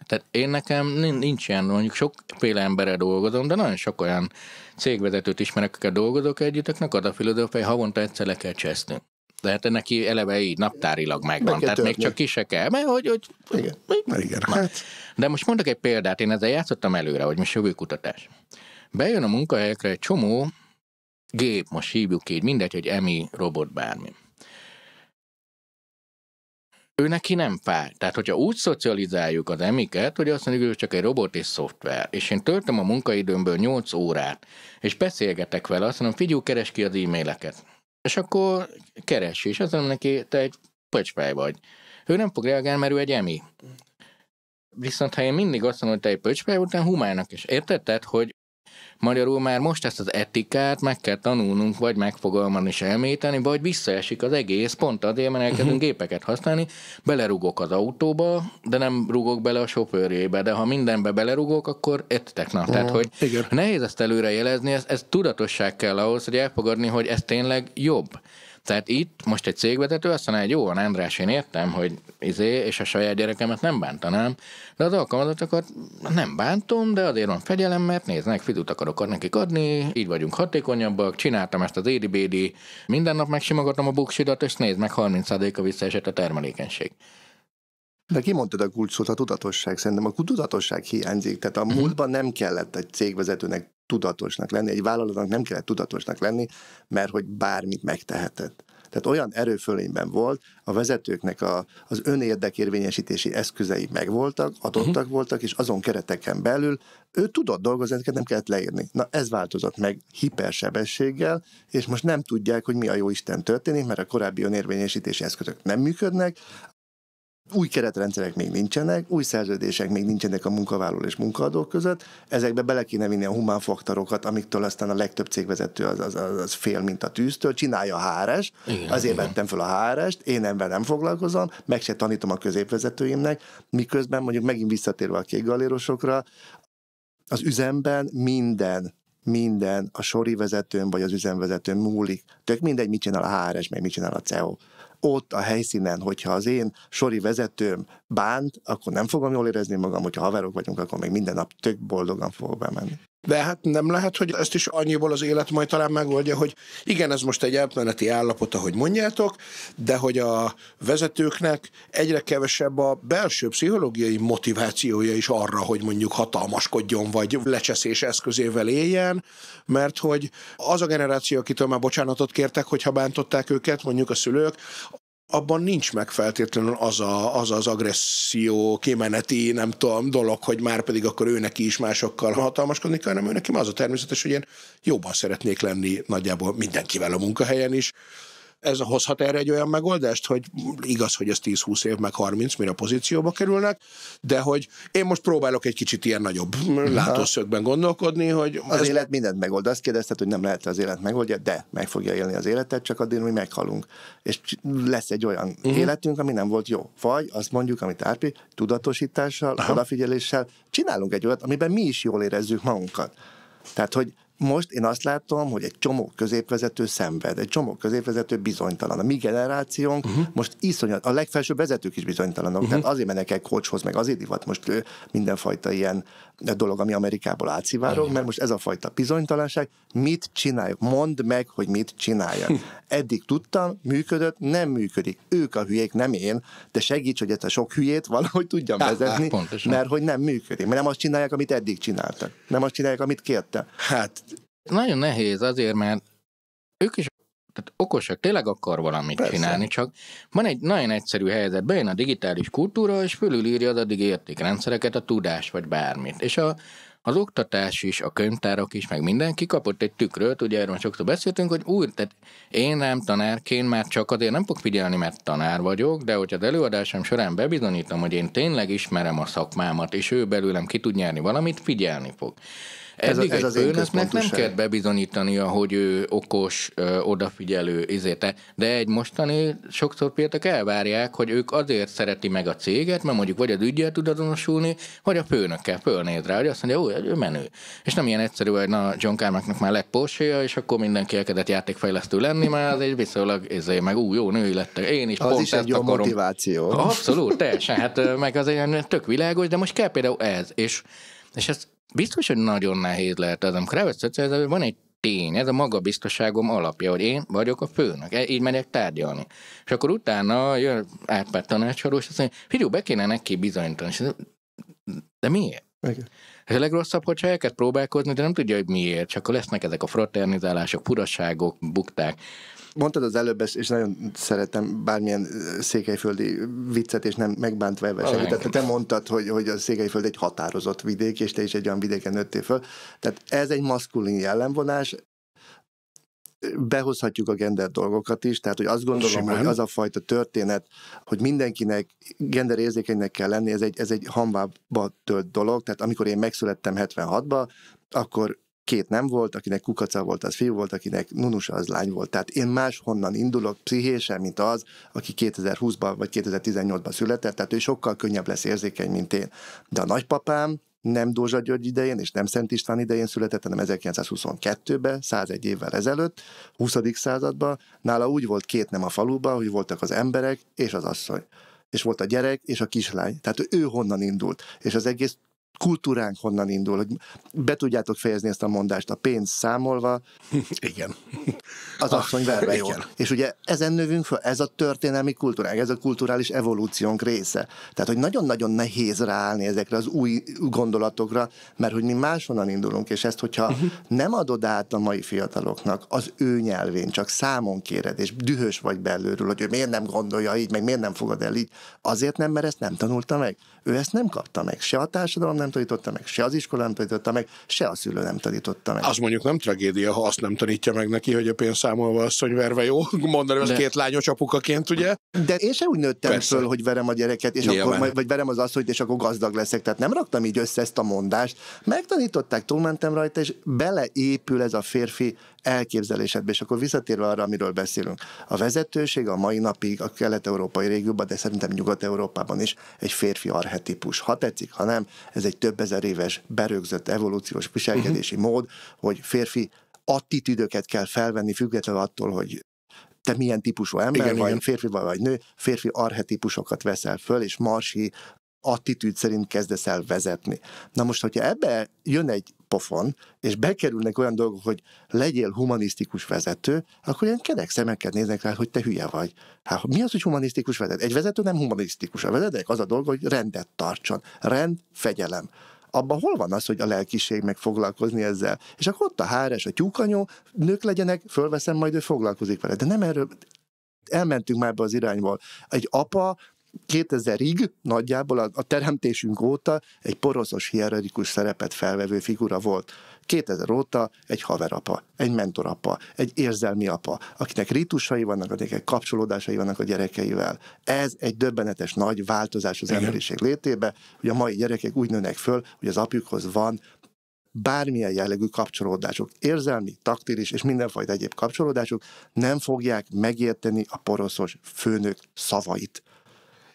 Tehát én nekem nincs ilyen, mondjuk féle emberre dolgozom, de nagyon sok olyan cégvezetőt ismerek, akikkel dolgozok együtt, akiknek az a filozófia, hogy havonta egyszer le kell cseszni. De hát neki eleve így naptárilag megvan, Meg tehát még csak ki se kell, mert hogy... hogy igen, Na, igen. Hát. De most mondok egy példát, én ezzel játszottam előre, hogy most kutatás. Bejön a munkahelyekre egy csomó gép, most hívjuk így, mindegy, hogy emi, robot, bármi ő neki nem fáj. Tehát, hogyha úgy szocializáljuk az emiket, hogy azt mondjuk, hogy ő csak egy robot és szoftver, és én töltöm a munkaidőmből 8 órát, és beszélgetek vele, azt mondom, figyú, keres ki az e-maileket. És akkor keres, és azt mondom neki, te egy pöcsfej vagy. Ő nem fog reagálni, mert ő egy emi. Viszont ha én mindig azt mondom, hogy te egy pöcsfej, után humának is. Érted? Tehát, hogy Magyarul már most ezt az etikát meg kell tanulnunk, vagy megfogalmazni és elméteni, vagy visszaesik az egész, pont azért, mert elkezdünk uh-huh. gépeket használni, belerugok az autóba, de nem rugok bele a sofőrjébe, de ha mindenbe belerugok, akkor ettek na. Uh-huh. Tehát, hogy Igen. nehéz ezt előre jelezni, ez, ez tudatosság kell ahhoz, hogy elfogadni, hogy ez tényleg jobb. Tehát itt most egy cégvezető azt mondja, hogy jó van, András, én értem, hogy izé, és a saját gyerekemet nem bántanám, de az alkalmazottakat nem bántom, de azért van fegyelem, mert néznek, fidut akarok nekik adni, így vagyunk hatékonyabbak, csináltam ezt az ADBD, minden nap megsimogatom a buksidat, és nézd meg, 30%-a visszaesett a termelékenység. De kimondtad a kulcsot, a tudatosság. Szerintem a tudatosság hiányzik. Tehát a mhm. múltban nem kellett egy cégvezetőnek tudatosnak lenni, egy vállalatnak nem kellett tudatosnak lenni, mert hogy bármit megtehetett. Tehát olyan erőfölényben volt, a vezetőknek a, az önérdekérvényesítési eszközei megvoltak, adottak uh-huh. voltak, és azon kereteken belül ő tudott dolgozni, ezeket nem kellett leírni. Na ez változott meg hipersebességgel, és most nem tudják, hogy mi a jó Isten történik, mert a korábbi önérvényesítési eszközök nem működnek, új keretrendszerek még nincsenek, új szerződések még nincsenek a munkavállaló és munkaadó között, ezekbe bele kéne vinni a humán faktorokat, amiktől aztán a legtöbb cégvezető az, az, az fél, mint a tűztől, csinálja a HRS, igen, azért igen. vettem fel a HRS-t, én ebben nem foglalkozom, meg se tanítom a középvezetőimnek, miközben mondjuk megint visszatérve a kék galérosokra, az üzemben minden minden a sori vezetőn vagy az üzemvezetőn múlik. Tök mindegy, mit csinál a HRS, meg mit csinál a CEO. Ott a helyszínen, hogyha az én sori vezetőm bánt, akkor nem fogom jól érezni magam, hogyha haverok vagyunk, akkor még minden nap tök boldogan fogok bemenni. De hát nem lehet, hogy ezt is annyiból az élet majd talán megoldja, hogy igen, ez most egy elmeneti állapot, ahogy mondjátok, de hogy a vezetőknek egyre kevesebb a belső pszichológiai motivációja is arra, hogy mondjuk hatalmaskodjon, vagy lecseszés eszközével éljen, mert hogy az a generáció, akitől már bocsánatot kértek, hogyha bántották őket, mondjuk a szülők, abban nincs meg feltétlenül az, a, az az agresszió kimeneti, nem tudom, dolog, hogy már pedig akkor őnek is másokkal hatalmaskodni kell, hanem őnek, az a természetes, hogy én jobban szeretnék lenni nagyjából mindenkivel a munkahelyen is, ez hozhat erre egy olyan megoldást, hogy igaz, hogy ez 10-20 év, meg 30, mire pozícióba kerülnek, de hogy én most próbálok egy kicsit ilyen nagyobb mhm. látószögben gondolkodni, hogy... Az ez... élet mindent megold. Azt kérdezted, hogy nem lehet az élet megoldja, de meg fogja élni az életet, csak addig mi meghalunk. És lesz egy olyan uh-huh. életünk, ami nem volt jó. Vagy azt mondjuk, amit Árpi, tudatosítással, Aha. odafigyeléssel csinálunk egy olyat, amiben mi is jól érezzük magunkat. Tehát, hogy most én azt látom, hogy egy csomó középvezető szenved, egy csomó középvezető bizonytalan. A mi generációnk uh-huh. most iszonyat, a legfelsőbb vezetők is bizonytalanok, uh-huh. tehát mhm. azért mennek el kocshoz, meg azért divat most mindenfajta ilyen dolog, ami Amerikából átszivárog, mert most ez a fajta bizonytalanság, mit csináljuk? Mondd meg, hogy mit csináljak. Eddig tudtam, működött, nem működik. Ők a hülyék, nem én, de segíts, hogy ezt a sok hülyét valahogy tudjam hát, vezetni, á, mert hogy nem működik. Mert nem azt csinálják, amit eddig csináltak. Nem azt csinálják, amit kértem. Hát nagyon nehéz azért, mert ők is tehát okosak, tényleg akar valamit Persze. csinálni, csak van egy nagyon egyszerű helyzet, bejön a digitális kultúra, és fölülírja az addig értékrendszereket, a tudás vagy bármit. És a, az oktatás is, a könyvtárak is, meg mindenki kapott egy tükröt, ugye erről sokszor beszéltünk, hogy úgy, tehát én nem tanárként már csak azért nem fog figyelni, mert tanár vagyok, de hogyha az előadásom során bebizonyítom, hogy én tényleg ismerem a szakmámat, és ő belőlem ki tud nyerni valamit, figyelni fog. Ez, ez az én nem kell bebizonyítania, hogy ő okos, odafigyelő, izéte, de egy mostani sokszor például elvárják, hogy ők azért szereti meg a céget, mert mondjuk vagy az ügyel tud azonosulni, vagy a főnökkel fölnéz rá, hogy azt mondja, hogy ő menő. És nem ilyen egyszerű, hogy na, John Carmacknak már lett porsche és akkor mindenki elkezdett játékfejlesztő lenni, mert az egy viszonylag, ezért meg új jó női lett. Én is az pont is ezt egy jó akarom. motiváció. Abszolút, teljesen, hát meg az ilyen tök világos, de most kell például ez, és és ez biztos, hogy nagyon nehéz lehet az, amikor elvesztetsz, ez van egy tény, ez a magabiztosságom alapja, hogy én vagyok a főnök, e- így megyek tárgyalni. És akkor utána jön Árpád tanácsadó, és azt mondja, figyelj, be kéne neki bizonyítani. És de miért? Igen. Ez a legrosszabb, hogyha elkezd próbálkozni, de nem tudja, hogy miért, csak akkor lesznek ezek a fraternizálások, puraságok, bukták mondtad az előbb, és nagyon szeretem bármilyen székelyföldi viccet, és nem megbántva ebben semmit. Tehát te mondtad, hogy, hogy a székelyföld egy határozott vidék, és te is egy olyan vidéken nőttél föl. Tehát ez egy maszkulin jellemvonás, behozhatjuk a gender dolgokat is, tehát hogy azt gondolom, Simán. hogy az a fajta történet, hogy mindenkinek gender érzékenynek kell lenni, ez egy, ez egy hamvába tölt dolog, tehát amikor én megszülettem 76-ba, akkor két nem volt, akinek kukaca volt, az fiú volt, akinek nunusa, az lány volt. Tehát én máshonnan indulok pszichésen, mint az, aki 2020-ban vagy 2018-ban született, tehát ő sokkal könnyebb lesz érzékeny, mint én. De a nagypapám nem Dózsa György idején és nem Szent István idején született, hanem 1922-ben, 101 évvel ezelőtt, 20. században, nála úgy volt két nem a faluban, hogy voltak az emberek és az asszony és volt a gyerek és a kislány. Tehát ő honnan indult, és az egész kultúránk honnan indul, hogy be tudjátok fejezni ezt a mondást, a pénz számolva. Igen. Az asszony verve jó. És ugye ezen növünk föl, ez a történelmi kultúránk, ez a kulturális evolúciónk része. Tehát, hogy nagyon-nagyon nehéz ráállni ezekre az új gondolatokra, mert hogy mi máshonnan indulunk, és ezt, hogyha uh-huh. nem adod át a mai fiataloknak az ő nyelvén, csak számon kéred, és dühös vagy belőlről, hogy ő miért nem gondolja így, meg miért nem fogad el így, azért nem, mert ezt nem tanulta meg. Ő ezt nem kapta meg. Se a társadalom nem tanította meg, se az iskola nem tanította meg, se a szülő nem tanította meg. Az mondjuk nem tragédia, ha azt nem tanítja meg neki, hogy a pénz pénzszámolva asszony verve jó. mondani, hogy két lányos apukaként, ugye? De én se úgy nőttem Persze. föl, hogy verem a gyereket, és Nyilván. akkor, vagy verem az asszonyt, és akkor gazdag leszek. Tehát nem raktam így össze ezt a mondást. Megtanították, túlmentem rajta, és beleépül ez a férfi elképzelésedbe, és akkor visszatérve arra, amiről beszélünk. A vezetőség a mai napig a kelet-európai régióban, de szerintem Nyugat-Európában is egy férfi arhetipus. Ha tetszik, ha nem, ez egy több ezer éves berögzött evolúciós viselkedési uh-huh. mód, hogy férfi attitűdöket kell felvenni, függetlenül attól, hogy te milyen típusú ember igen, vagy, igen. férfi vagy, vagy nő, férfi arhetipusokat veszel föl, és marsi attitűd szerint kezdesz el vezetni. Na most, hogyha ebbe jön egy pofon, és bekerülnek olyan dolgok, hogy legyél humanisztikus vezető, akkor ilyen kedek szemekkel néznek rá, hogy te hülye vagy. Hát mi az, hogy humanisztikus vezető? Egy vezető nem humanisztikus. A vezetők, az a dolga, hogy rendet tartson. Rend, fegyelem abban hol van az, hogy a lelkiség meg foglalkozni ezzel? És akkor ott a háres, a tyúkanyó, nők legyenek, fölveszem, majd ő foglalkozik vele. De nem erről, elmentünk már be az irányból. Egy apa 2000-ig nagyjából a, a teremtésünk óta egy poroszos hierarchikus szerepet felvevő figura volt. 2000 óta egy haverapa, egy mentorapa, egy érzelmi apa, akinek ritusai vannak, akinek kapcsolódásai vannak a gyerekeivel. Ez egy döbbenetes nagy változás az emberiség létébe, hogy a mai gyerekek úgy nőnek föl, hogy az apjukhoz van bármilyen jellegű kapcsolódások, érzelmi, taktilis és mindenfajta egyéb kapcsolódások nem fogják megérteni a poroszos főnök szavait.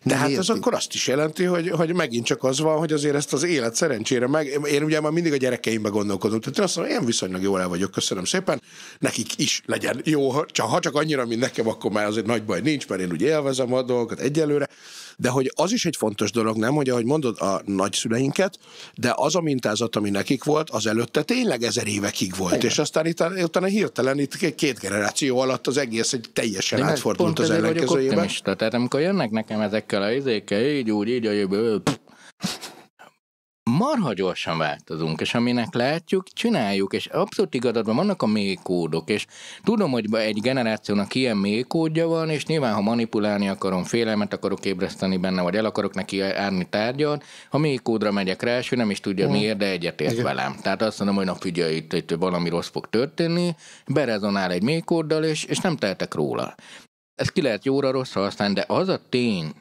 De hát ez akkor azt is jelenti, hogy, hogy megint csak az van, hogy azért ezt az élet szerencsére meg, én ugye már mindig a gyerekeimbe gondolkodom, tehát én azt mondom, én viszonylag jól el vagyok, köszönöm szépen, nekik is legyen jó, ha csak annyira, mint nekem, akkor már azért nagy baj nincs, mert én úgy élvezem a dolgokat egyelőre, de hogy az is egy fontos dolog, nem, hogy ahogy mondod, a nagyszüleinket, de az a mintázat, ami nekik volt, az előtte tényleg ezer évekig volt, Igen. és aztán itt, utána hirtelen itt két generáció alatt az egész egy teljesen de átfordult az ellenkezőjében. Tehát amikor jönnek nekem ezekkel a izékkel, így úgy, így a jövő, pff, marha gyorsan változunk, és aminek látjuk, csináljuk, és abszolút igazad van vannak a kódok, és tudom, hogy egy generációnak ilyen kódja van, és nyilván, ha manipulálni akarom, félelmet akarok ébreszteni benne, vagy el akarok neki árni tárgyat, ha kódra megyek rá, és ő nem is tudja mm. miért, de egyetért Igen. velem. Tehát azt mondom, hogy na figyelj, itt, itt valami rossz fog történni, berezonál egy kóddal, és, és nem tehetek róla. Ez ki lehet jóra, rosszra aztán, de az a tény,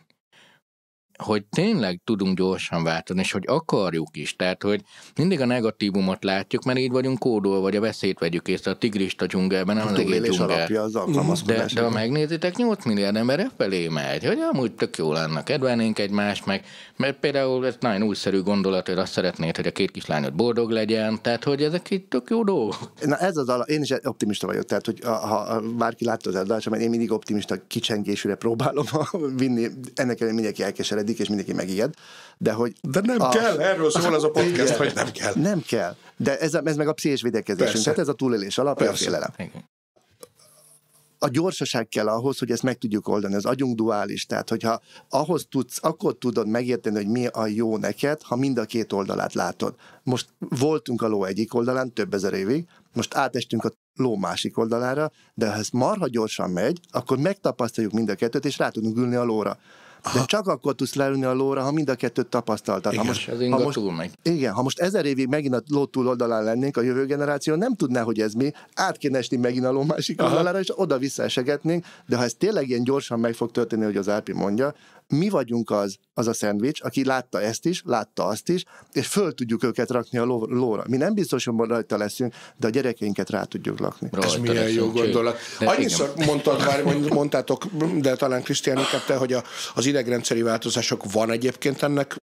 hogy tényleg tudunk gyorsan váltani, és hogy akarjuk is. Tehát, hogy mindig a negatívumot látjuk, mert így vagyunk kódol, vagy a veszélyt vegyük észre, a a dzsungelben, nem a legény dzsungel. Az mhm. de, de, ha megnézitek, 8 milliárd ember felé megy, hogy amúgy tök jó lenne, kedvelnénk egymást, meg, mert például ez nagyon újszerű gondolat, hogy azt szeretnéd, hogy a két kislányod boldog legyen, tehát hogy ezek itt tök jó dolgok. Na ez az ala, én is optimista vagyok, tehát hogy ha, ha bárki látta az mert én mindig optimista kicsengésűre próbálom vinni, ennek ellenére mindenki elkeseredik megijedik, és mindenki megijed. De, hogy de nem a... kell, erről szól az a podcast, Igen. hogy nem kell. Nem kell, de ez, a, ez meg a pszichés védekezésünk, tehát ez a túlélés alapja, Persze. a félelem. a gyorsaság kell ahhoz, hogy ezt meg tudjuk oldani. Az agyunk duális, tehát hogyha ahhoz tudsz, akkor tudod megérteni, hogy mi a jó neked, ha mind a két oldalát látod. Most voltunk a ló egyik oldalán több ezer évig, most átestünk a ló másik oldalára, de ha ez marha gyorsan megy, akkor megtapasztaljuk mind a kettőt, és rá tudunk ülni a lóra. Aha. de csak akkor tudsz leülni a lóra, ha mind a kettőt tapasztaltad. Igen, ha most, az ha most, meg. Igen, ha most ezer évig megint a ló túloldalán lennénk, a jövő generáció nem tudná, hogy ez mi, át kéne esni megint a ló másik oldalára, és oda-vissza esegetnénk, de ha ez tényleg ilyen gyorsan meg fog történni, hogy az Árpi mondja, mi vagyunk az, az a szendvics, aki látta ezt is, látta azt is, és föl tudjuk őket rakni a ló- lóra. Mi nem biztos, hogy rajta leszünk, de a gyerekeinket rá tudjuk lakni. Rajta Ez milyen leszünk, jó gondolat. Annyiszor mondtad már, mondtátok, de talán Krisztián te, hogy a, az idegrendszeri változások van egyébként ennek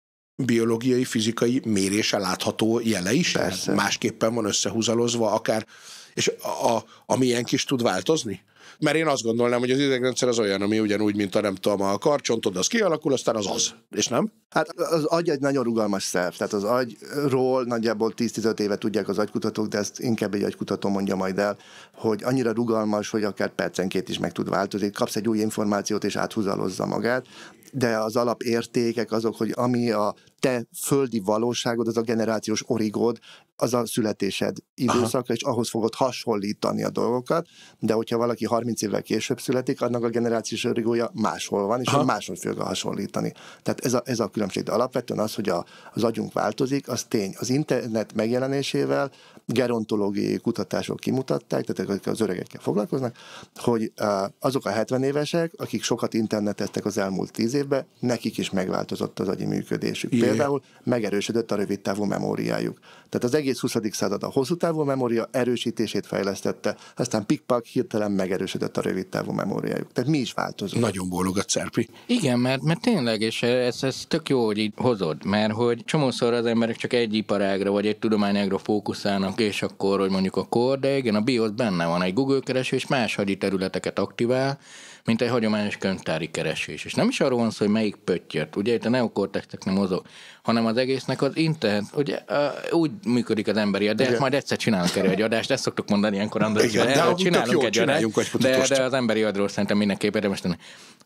biológiai, fizikai mérése látható jele is. Persze. Másképpen van összehúzalozva akár, és a, a, a milyen kis tud változni? Mert én azt gondolnám, hogy az idegrendszer az olyan, ami ugyanúgy, mint a nem tudom, a karcsontod, az kialakul, aztán az az, és nem? Hát az agy egy nagyon rugalmas szerv, tehát az agyról nagyjából 10-15 éve tudják az agykutatók, de ezt inkább egy agykutató mondja majd el, hogy annyira rugalmas, hogy akár percenként is meg tud változni. Kapsz egy új információt és áthúzalozza magát de az alapértékek azok, hogy ami a te földi valóságod, az a generációs origód, az a születésed időszaka, Aha. és ahhoz fogod hasonlítani a dolgokat, de hogyha valaki 30 évvel később születik, annak a generációs origója máshol van, és máshol fogja hasonlítani. Tehát ez a, ez a különbség. De alapvetően az, hogy a, az agyunk változik, az tény. Az internet megjelenésével gerontológiai kutatások kimutatták, tehát akik az öregekkel foglalkoznak, hogy azok a 70 évesek, akik sokat interneteztek az elmúlt 10 évben, nekik is megváltozott az agyi működésük. Például megerősödött a rövidtávú memóriájuk. Tehát az egész 20. század a hosszú távú memória erősítését fejlesztette, aztán pikpak hirtelen megerősödött a rövid távú memóriájuk. Tehát mi is változott? Nagyon boldog a Cerpi. Igen, mert, mert tényleg, és ez, ez tök jó, hogy így hozod, mert hogy csomószor az emberek csak egy iparágra vagy egy tudományágra fókuszálnak, és akkor, hogy mondjuk a kor, de igen, a BIOS benne van, egy Google keresés hadi területeket aktivál, mint egy hagyományos könyvtári keresés. És nem is arról van szó, hogy melyik pöttyört, ugye itt a neokortextek nem mozog, hanem az egésznek az internet, ugye úgy működik az emberi de ezt majd egyszer csinálunk erre egy adást, ezt szoktuk mondani ilyenkor, András, Igen, de csinálunk egy adást, de, de az emberi adról szerintem mindenképp érdemes tenni.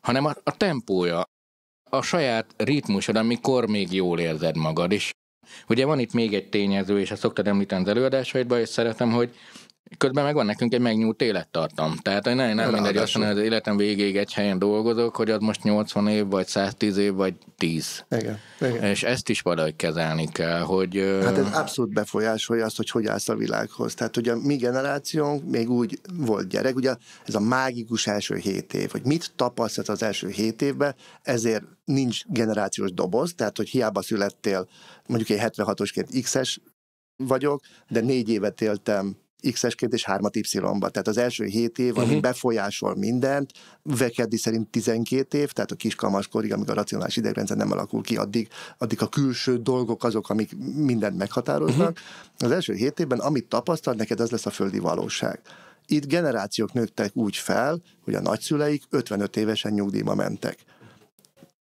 Hanem a, a tempója, a saját ritmusod, amikor még jól érzed magad, is. Ugye van itt még egy tényező, és ezt szoktad említeni az előadásaidban, és szeretem, hogy közben megvan, nekünk egy megnyúlt élettartam. Tehát nem, nem Ráadásul. mindegy, azt mondom, hogy az életem végéig egy helyen dolgozok, hogy az most 80 év, vagy 110 év, vagy 10. Igen, igen. És ezt is valahogy kezelni kell, hogy... Hát ez abszolút befolyásolja azt, hogy hogy állsz a világhoz. Tehát ugye a mi generációnk még úgy volt gyerek, ugye ez a mágikus első hét év, hogy mit tapasztalt az első hét évben, ezért nincs generációs doboz, tehát hogy hiába születtél, mondjuk egy 76-osként X-es vagyok, de négy évet éltem X-esként és 3 Y-ba. Tehát az első 7 év, ami uh-huh. befolyásol mindent, Vekedi szerint 12 év, tehát a kiskamaskorig, amíg a racionális idegrendszer nem alakul ki, addig, addig a külső dolgok azok, amik mindent meghatároznak. Uh-huh. Az első 7 évben, amit tapasztal, neked az lesz a földi valóság. Itt generációk nőttek úgy fel, hogy a nagyszüleik 55 évesen nyugdíjba mentek.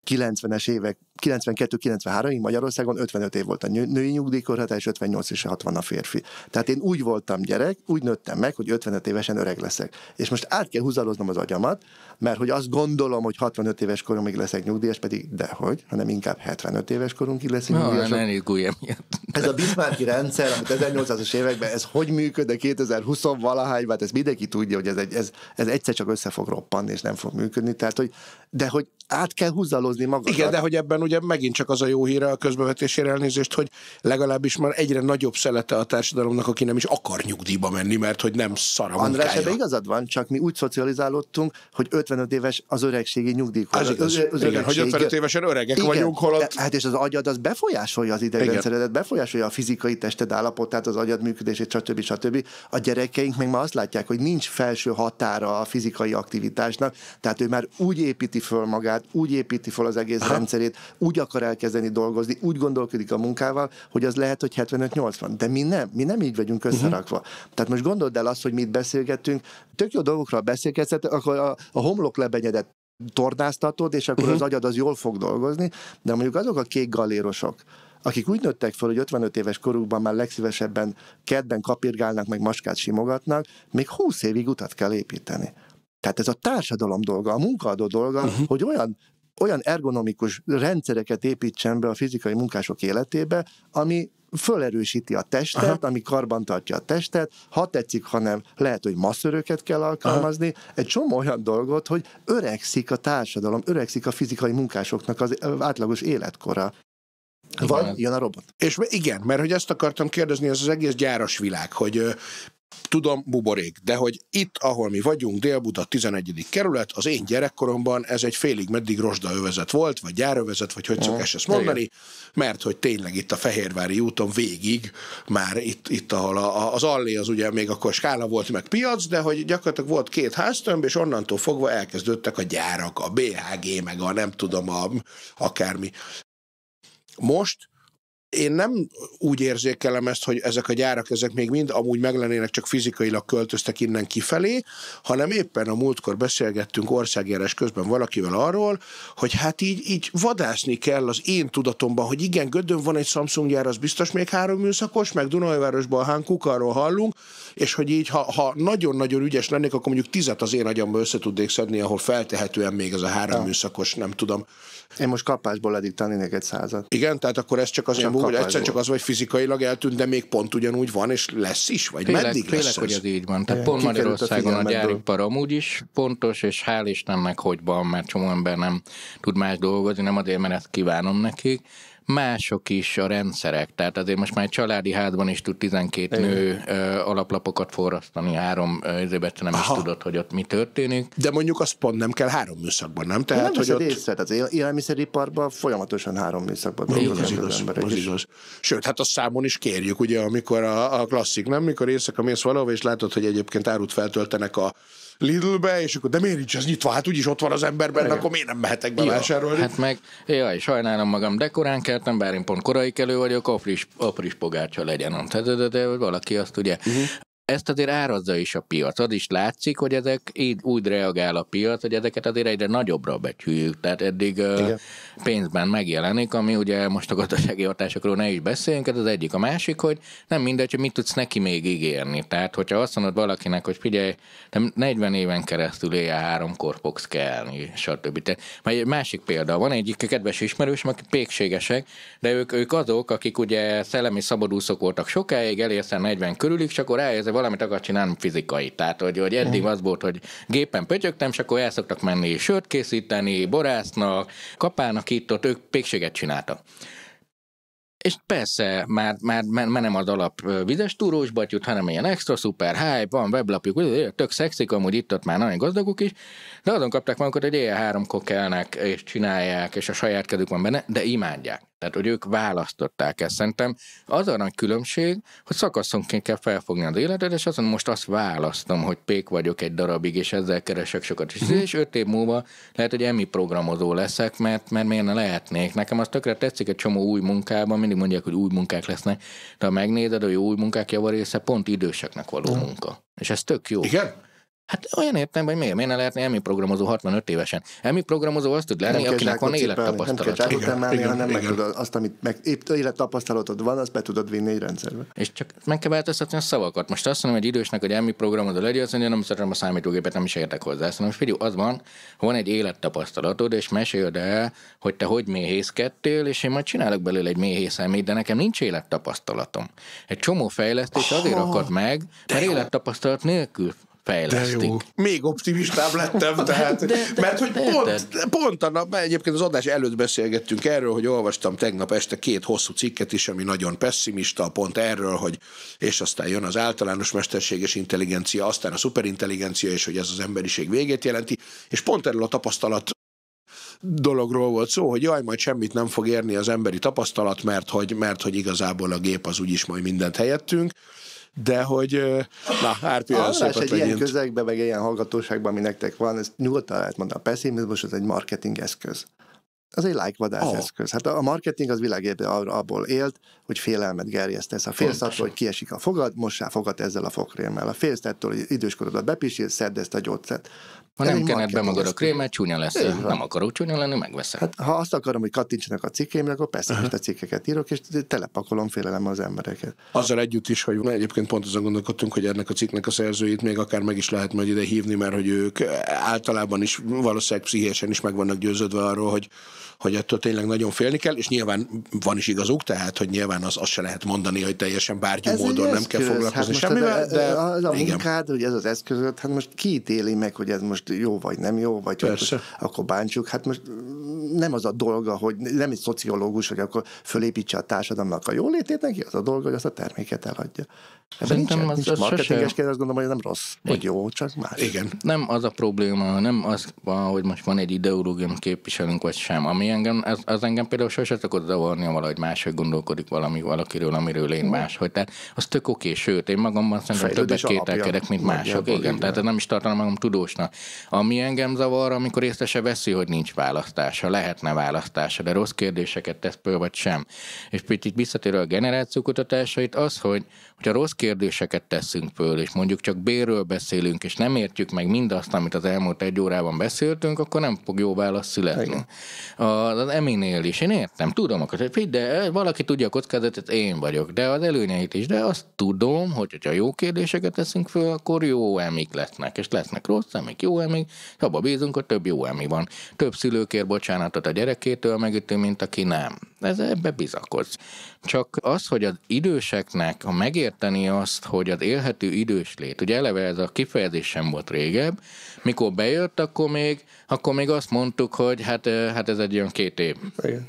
90-es évek 92-93-ig Magyarországon 55 év volt a női nyugdíjkorhatár, és 58 és 60 a férfi. Tehát én úgy voltam gyerek, úgy nőttem meg, hogy 55 évesen öreg leszek. És most át kell húzaloznom az agyamat, mert hogy azt gondolom, hogy 65 éves koromig leszek nyugdíjas, pedig dehogy, hanem inkább 75 éves korunkig leszek no, nyugdíjas. Ne ez a Bismarcki rendszer, amit 1800-as években, ez hogy De 2020 valahányban, hát ezt mindenki tudja, hogy ez, egy, ez, ez egyszer csak össze fog roppanni, és nem fog működni. Tehát, hogy, de hogy át kell húzalozni magad. Igen, de hogy ebben ugye megint csak az a jó híre a közbevetésére elnézést, hogy legalábbis már egyre nagyobb szelete a társadalomnak, aki nem is akar nyugdíjba menni, mert hogy nem szar a András, ebben igazad van, csak mi úgy szocializálódtunk, hogy 55 éves az öregségi nyugdíjkor. Az, az, az, az igen, hogy 55 évesen öregek igen, vagyunk, holott... Hát és az agyad az befolyásolja az idegrendszeredet, befolyásolja a fizikai tested állapotát, az agyad működését, stb. stb. A gyerekeink meg már azt látják, hogy nincs felső határa a fizikai aktivitásnak, tehát ő már úgy építi föl magát, úgy építi föl az egész Aha. rendszerét, úgy akar elkezdeni dolgozni, úgy gondolkodik a munkával, hogy az lehet, hogy 75-80. De mi nem, mi nem így vagyunk mhm. összerakva. Uh-huh. Tehát most gondold el azt, hogy mit beszélgettünk, tök jó dolgokra beszélgetsz, hát akkor a, a homlok lebenyedett, tornáztatod, és akkor uh-huh. az mhm. agyad az jól fog dolgozni, de mondjuk azok a kék galérosok, akik úgy nőttek fel, hogy 55 éves korukban már legszívesebben kedden kapirgálnak, meg maskát simogatnak, még 20 évig utat kell építeni. Tehát ez a társadalom dolga, a munkaadó dolga, uh-huh. hogy olyan olyan ergonomikus rendszereket építsen be a fizikai munkások életébe, ami fölerősíti a testet, Aha. ami karbantartja a testet, ha tetszik, hanem lehet, hogy masszöröket kell alkalmazni, Aha. egy csomó olyan dolgot, hogy öregszik a társadalom, öregszik a fizikai munkásoknak az átlagos életkora. Igen. Vagy jön a robot. És igen, mert hogy ezt akartam kérdezni, ez az egész gyáros világ, hogy tudom, buborék, de hogy itt, ahol mi vagyunk, Dél-Buda 11. kerület, az én gyerekkoromban ez egy félig meddig övezet volt, vagy gyárövezet, vagy hogy mhm, szokás ezt mondani, mert hogy tényleg itt a Fehérvári úton végig, már itt, itt ahol a, a, az allé az ugye még akkor skála volt, meg piac, de hogy gyakorlatilag volt két háztömb, és onnantól fogva elkezdődtek a gyárak, a BHG, meg a nem tudom, a, akármi. Most én nem úgy érzékelem ezt, hogy ezek a gyárak, ezek még mind amúgy meglenének, csak fizikailag költöztek innen kifelé, hanem éppen a múltkor beszélgettünk országjárás közben valakivel arról, hogy hát így, így vadászni kell az én tudatomban, hogy igen, Gödön van egy Samsung gyár, az biztos még három műszakos, meg Dunajvárosban Hán Kukarról hallunk, és hogy így, ha, ha nagyon-nagyon ügyes lennék, akkor mondjuk tizet az én agyamba össze tudnék szedni, ahol feltehetően még ez a három ja. műszakos, nem tudom, én most kapásból lediktálni neked százat. Igen, tehát akkor ez csak az csak hogy egyszer csak az, hogy fizikailag eltűnt, de még pont ugyanúgy van, és lesz is, vagy félek, meddig félek, lesz hogy ez? így van. Tehát pont Magyarországon a, a gyáripar amúgy is pontos, és hál' Istennek hogy van, mert csomó ember nem tud más dolgozni, nem azért, mert ezt kívánom nekik, mások is a rendszerek. Tehát azért most már egy családi házban is tud 12 nő ö, alaplapokat forrasztani, három ezért nem Aha. is tudod, hogy ott mi történik. De mondjuk azt pont nem kell három műszakban, nem? Tehát, nem hogy ott... észre, az élelmiszeriparban folyamatosan három műszakban az, igaz, az, az igaz. Sőt, hát a számon is kérjük, ugye, amikor a, a klasszik, nem? Mikor éjszaka mész valahova, és látod, hogy egyébként árut feltöltenek a Lidlbe, és akkor de miért nincs ez nyitva? Hát úgyis ott van az ember benne, akkor miért nem mehetek be vásárolni? Hát meg, jaj, sajnálom magam, de korán keltem, bár én pont korai kelő vagyok, apris, apris pogácsa legyen. De, de, de, de valaki azt ugye uh-huh ezt azért árazza is a piac. Az is látszik, hogy ezek így úgy reagál a piac, hogy ezeket azért egyre nagyobbra becsüljük. Tehát eddig Igen. pénzben megjelenik, ami ugye most a gazdasági hatásokról ne is beszéljünk, ez az egyik. A másik, hogy nem mindegy, hogy mit tudsz neki még ígérni. Tehát, hogyha azt mondod valakinek, hogy figyelj, nem 40 éven keresztül éjjel háromkor fogsz kelni, stb. Tehát, egy másik példa, van egyik kedves ismerős, aki pékségesek, de ők, ők azok, akik ugye szellemi szabadúszók voltak sokáig, elérszen 40 körülig, csak akkor rájössz, valamit akar csinálni fizikai. Tehát, hogy, hogy eddig mhm. az volt, hogy gépen pötyögtem, és akkor el szoktak menni sört készíteni, borásznak, kapálnak itt, ott, ők pékséget csináltak. És persze már, már, már nem az alap vizes túrós batyút, hanem ilyen extra szuper hype, van weblapjuk, tök szexik, amúgy itt ott már nagyon gazdagok is, de azon kapták magukat, hogy éjjel három kokelnek, és csinálják, és a saját kedük van benne, de imádják. Tehát, hogy ők választották ezt. Szerintem az a nagy különbség, hogy szakaszonként kell felfogni az életet, és azon most azt választom, hogy pék vagyok egy darabig, és ezzel keresek sokat. És, és mhm. öt év múlva lehet, hogy emi programozó leszek, mert, mert miért ne lehetnék. Nekem az tökre tetszik egy csomó új munkában, mindig mondják, hogy új munkák lesznek, de ha megnézed, hogy új munkák javarésze pont időseknek való mhm. munka. És ez tök jó. Igen? Hát olyan értem, hogy miért, miért ne lehetne elmi programozó 65 évesen? Elmi programozó azt tud lenni, nem akinek van élettapasztalat. Nem kell emelni, hanem meg tudod, azt, amit meg, épp élettapasztalatod van, azt be tudod vinni egy rendszerbe. És csak meg kell változtatni a szavakat. Most azt mondom hogy idősnek, hogy elmi programozó legyen, azt mondja, nem szeretem a számítógépet, nem is értek hozzá. Szóval mondom, figyelj, az van, van egy élettapasztalatod, és meséld el, hogy te hogy méhészkedtél, és én majd csinálok belőle egy méhészemét, de nekem nincs élettapasztalatom. Egy csomó fejlesztés azért akad meg, mert élettapasztalat nélkül fejlesztik. De jó. Még optimistább lettem, tehát, de, de, mert hogy de, pont, de. pont a nap, egyébként az adás előtt beszélgettünk erről, hogy olvastam tegnap este két hosszú cikket is, ami nagyon pessimista, pont erről, hogy és aztán jön az általános mesterséges intelligencia, aztán a szuperintelligencia, és hogy ez az emberiség végét jelenti, és pont erről a tapasztalat dologról volt szó, hogy jaj, majd semmit nem fog érni az emberi tapasztalat, mert hogy, mert hogy igazából a gép az úgyis majd mindent helyettünk, de hogy na, árpia hát ilyen szépet egy legyint. ilyen közegben, meg ilyen hallgatóságban, ami nektek van, ez nyugodtan lehet mondani. A pessimizmus az egy marketing eszköz. Az egy like oh. Ah. eszköz. Hát a marketing az világében abból élt, hogy félelmet gerjesztesz. A félsz attól, hogy kiesik a fogad, mossá fogad ezzel a fogkrémmel. A félsz attól, hogy időskorodat bepisil, szedd ezt a gyógyszert. Ha nem kened be magad a krémet, csúnya lesz. Én, nem akarok csúnya lenni, megveszem. Hát, ha azt akarom, hogy kattintsanak a cikkeimre, akkor persze most a cikkeket írok, és telepakolom félelem az embereket. Azzal együtt is, hogy egyébként pont azon gondolkodtunk, hogy ennek a cikknek a szerzőjét még akár meg is lehet majd ide hívni, mert hogy ők általában is valószínűleg pszichésen is meg vannak győződve arról, hogy hogy ettől tényleg nagyon félni kell, és nyilván van is igazuk, tehát hogy nyilván az azt se lehet mondani, hogy teljesen bárgyú ez módon nem kell hát foglalkozni hát semmivel. De, de, az a igen. munkád, hogy ez az eszközöd, hát most ki ítéli meg, hogy ez most jó vagy nem jó, vagy Persze. hogy akkor bántsuk. Hát most nem az a dolga, hogy nem egy szociológus, hogy akkor fölépítse a társadalomnak a jólétét, neki az a dolga, hogy azt a terméket eladja. Ebben Szerintem nincs, az, nincs az marketinges sose... azt gondolom, hogy nem rossz, igen. vagy jó, csak más. Igen. Nem az a probléma, nem az, hogy most van egy ideológium képviselünk, vagy sem. Ami engem, ez, az engem például sose szokott zavarni, ha valahogy máshogy gondolkodik valami valakiről, amiről én hm. máshogy. Tehát az tök oké, sőt, én magamban szerintem többet kételkedek, mint mások. Igen, igen, tehát nem is tartanám magam tudósnak. Ami engem zavar, amikor észre se veszi, hogy nincs választása, lehetne választása, de rossz kérdéseket tesz vagy sem. És picit visszatérő a generációkutatásait, az, hogy, hogyha rossz kérdéseket teszünk föl, és mondjuk csak bérről beszélünk, és nem értjük meg mindazt, amit az elmúlt egy órában beszéltünk, akkor nem fog jó válasz születni. A, az eminél is, én értem, tudom, hogy de eh, valaki tudja a kockázatot, én vagyok, de az előnyeit is, de azt tudom, hogy ha jó kérdéseket teszünk föl, akkor jó emik lesznek, és lesznek rossz emik, jó emik, és abba bízunk, hogy több jó emi van. Több szülő kér bocsánatot a gyerekétől megütő, mint aki nem. Ez ebbe bizakodsz. Csak az, hogy az időseknek a megérteni azt, hogy az élhető lét, ugye eleve ez a kifejezés sem volt régebb, mikor bejött, akkor még, akkor még azt mondtuk, hogy hát, hát ez egy olyan két év. Igen.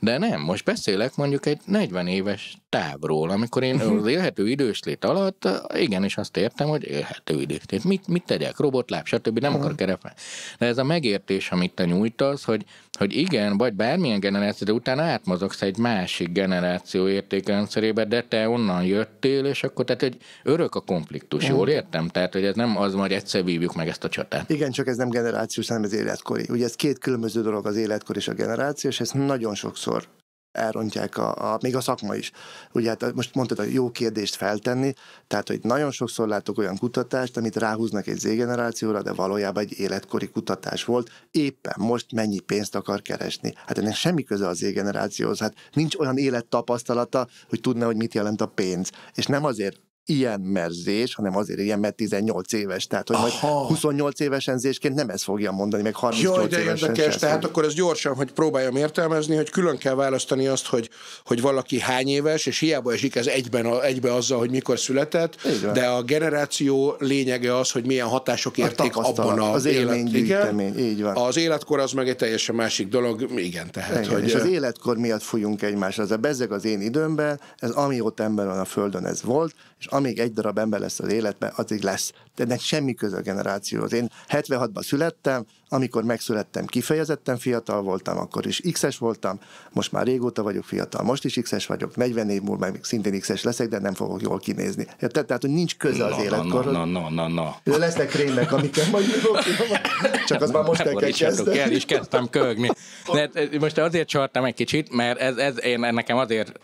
De nem, most beszélek mondjuk egy 40 éves távról, amikor én mhm. az élhető időslét alatt igenis azt értem, hogy élhető időslét. Mit, mit tegyek? Robotláb, stb. Nem mhm. akar kerepe. De ez a megértés, amit te nyújtasz, hogy, hogy igen, vagy bármilyen generáció, de utána átmozogsz egy másik generáció értékrendszerébe, de te onnan jöttél, és akkor tehát egy örök a konfliktus, jól mhm. értem? Tehát, hogy ez nem az, hogy egyszer vívjuk meg ezt a csatát. Igen, csak ez nem generációs, hanem az életkori. Ugye ez két különböző dolog az életkor és a generáció, és ezt nagyon sokszor elrontják a, a, még a szakma is. Ugye hát eh, most mondtad, a jó kérdést feltenni, tehát hogy nagyon sokszor látok olyan kutatást, amit ráhúznak egy Z-generációra, de valójában egy életkori kutatás volt, éppen most mennyi pénzt akar keresni. Hát ennek semmi köze az Z-generációhoz, hát nincs olyan élettapasztalata, hogy tudna, hogy mit jelent a pénz. És nem azért ilyen merzés, hanem azért ilyen, mert 18 éves. Tehát, hogy majd 28 éves enzésként nem ezt fogja mondani, meg 38 Jaj, de érdekes, tehát fog... akkor ez gyorsan, hogy próbáljam értelmezni, hogy külön kell választani azt, hogy, hogy valaki hány éves, és hiába esik ez egyben, egybe azzal, hogy mikor született, de a generáció lényege az, hogy milyen hatások érték a abban a az igen, Így van. Az életkor az meg egy teljesen másik dolog, igen, tehát. Igen, hogy... És az életkor miatt fújunk egymásra. Ez a bezeg az én időmben, ez amióta ember van a Földön, ez volt, és amíg egy darab ember lesz az életben, addig lesz de ennek semmi köze a generációhoz. Én 76-ban születtem, amikor megszülettem, kifejezetten fiatal voltam, akkor is X-es voltam, most már régóta vagyok fiatal, most is X-es vagyok, 40 év múlva meg szintén X-es leszek, de nem fogok jól kinézni. Érted? Tehát, hogy nincs köze az életkorhoz. Na, na, na, na, na. Lesznek krémek, amiket majd csak az már most el kell kezdeni. El is kezdtem kögni. Hát, eh, most azért csartam egy kicsit, mert ez, ez én, nekem azért